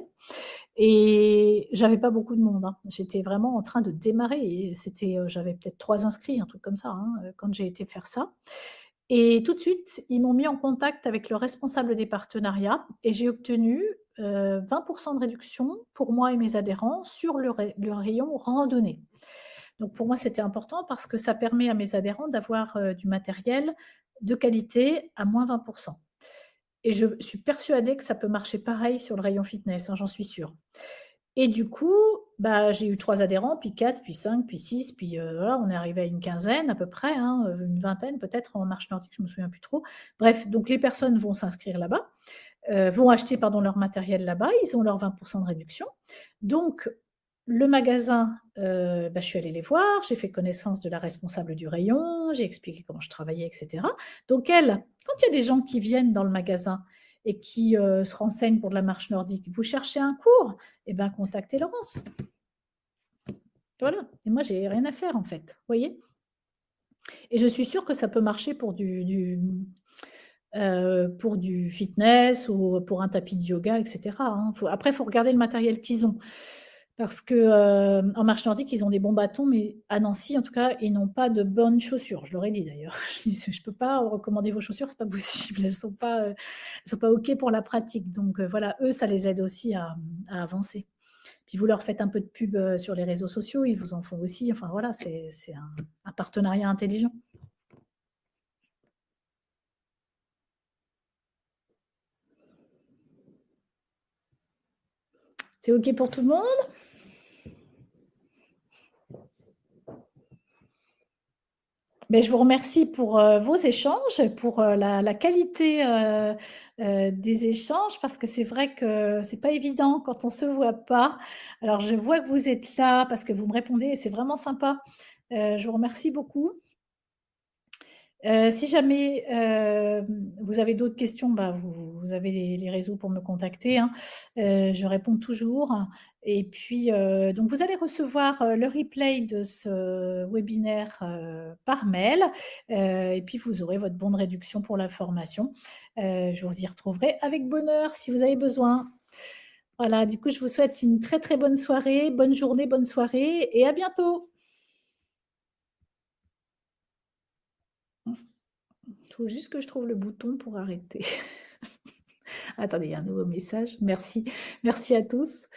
Et j'avais pas beaucoup de monde. Hein. J'étais vraiment en train de démarrer. C'était, j'avais peut-être trois inscrits, un truc comme ça, hein, quand j'ai été faire ça. Et tout de suite, ils m'ont mis en contact avec le responsable des partenariats et j'ai obtenu 20% euh, de réduction pour moi et mes adhérents sur le, rayon randonnée. Donc pour moi, c'était important parce que ça permet à mes adhérents d'avoir euh, du matériel de qualité à moins 20%. Et je suis persuadée que ça peut marcher pareil sur le rayon fitness, hein, j'en suis sûre. Et du coup, bah, j'ai eu trois adhérents, puis quatre, puis cinq, puis six, puis euh, voilà, on est arrivé à une quinzaine à peu près, hein, euh, une vingtaine peut-être en marche nordique, je me souviens plus trop. Bref, donc les personnes vont s'inscrire là-bas, euh, vont acheter pardon, leur matériel là-bas, ils ont leur 20% de réduction. Donc le magasin, bah, je suis allée les voir, j'ai fait connaissance de la responsable du rayon, j'ai expliqué comment je travaillais, etc. Donc elle, quand il y a des gens qui viennent dans le magasin, et qui euh, se renseignent pour de la marche nordique, vous cherchez un cours, eh bien, contactez Laurence. Voilà. Et moi, j'ai rien à faire, en fait. Vous voyez Et je suis sûre que ça peut marcher pour du, euh, pour du fitness ou pour un tapis de yoga, etc. Hein. après, il faut regarder le matériel qu'ils ont. Parce que euh, en marche nordique, ils ont des bons bâtons, mais à Nancy, en tout cas, ils n'ont pas de bonnes chaussures. Je leur ai dit d'ailleurs. Je ne peux pas recommander vos chaussures, c'est pas possible. Elles ne euh, sont pas ok pour la pratique. Donc euh, voilà, eux, ça les aide aussi à, avancer. Puis vous leur faites un peu de pub sur les réseaux sociaux, ils vous en font aussi. Enfin voilà, c'est un partenariat intelligent. C'est OK pour tout le monde Ben, je vous remercie pour euh, vos échanges, pour euh, la, qualité euh, des échanges, parce que c'est vrai que c'est pas évident quand on se voit pas. Alors je vois que vous êtes là parce que vous me répondez et c'est vraiment sympa. je vous remercie beaucoup. si jamais vous avez d'autres questions, bah vous, avez les, réseaux pour me contacter. Hein. je réponds toujours. Et puis, euh, donc vous allez recevoir euh, le replay de ce webinaire euh, par mail. et puis, vous aurez votre bon de réduction pour la formation. je vous y retrouverai avec bonheur si vous avez besoin. Voilà, du coup, je vous souhaite une très, très bonne soirée, bonne journée, bonne soirée et à bientôt. Il faut juste que je trouve le bouton pour arrêter. Attendez, il y a un nouveau message. Merci. Merci à tous.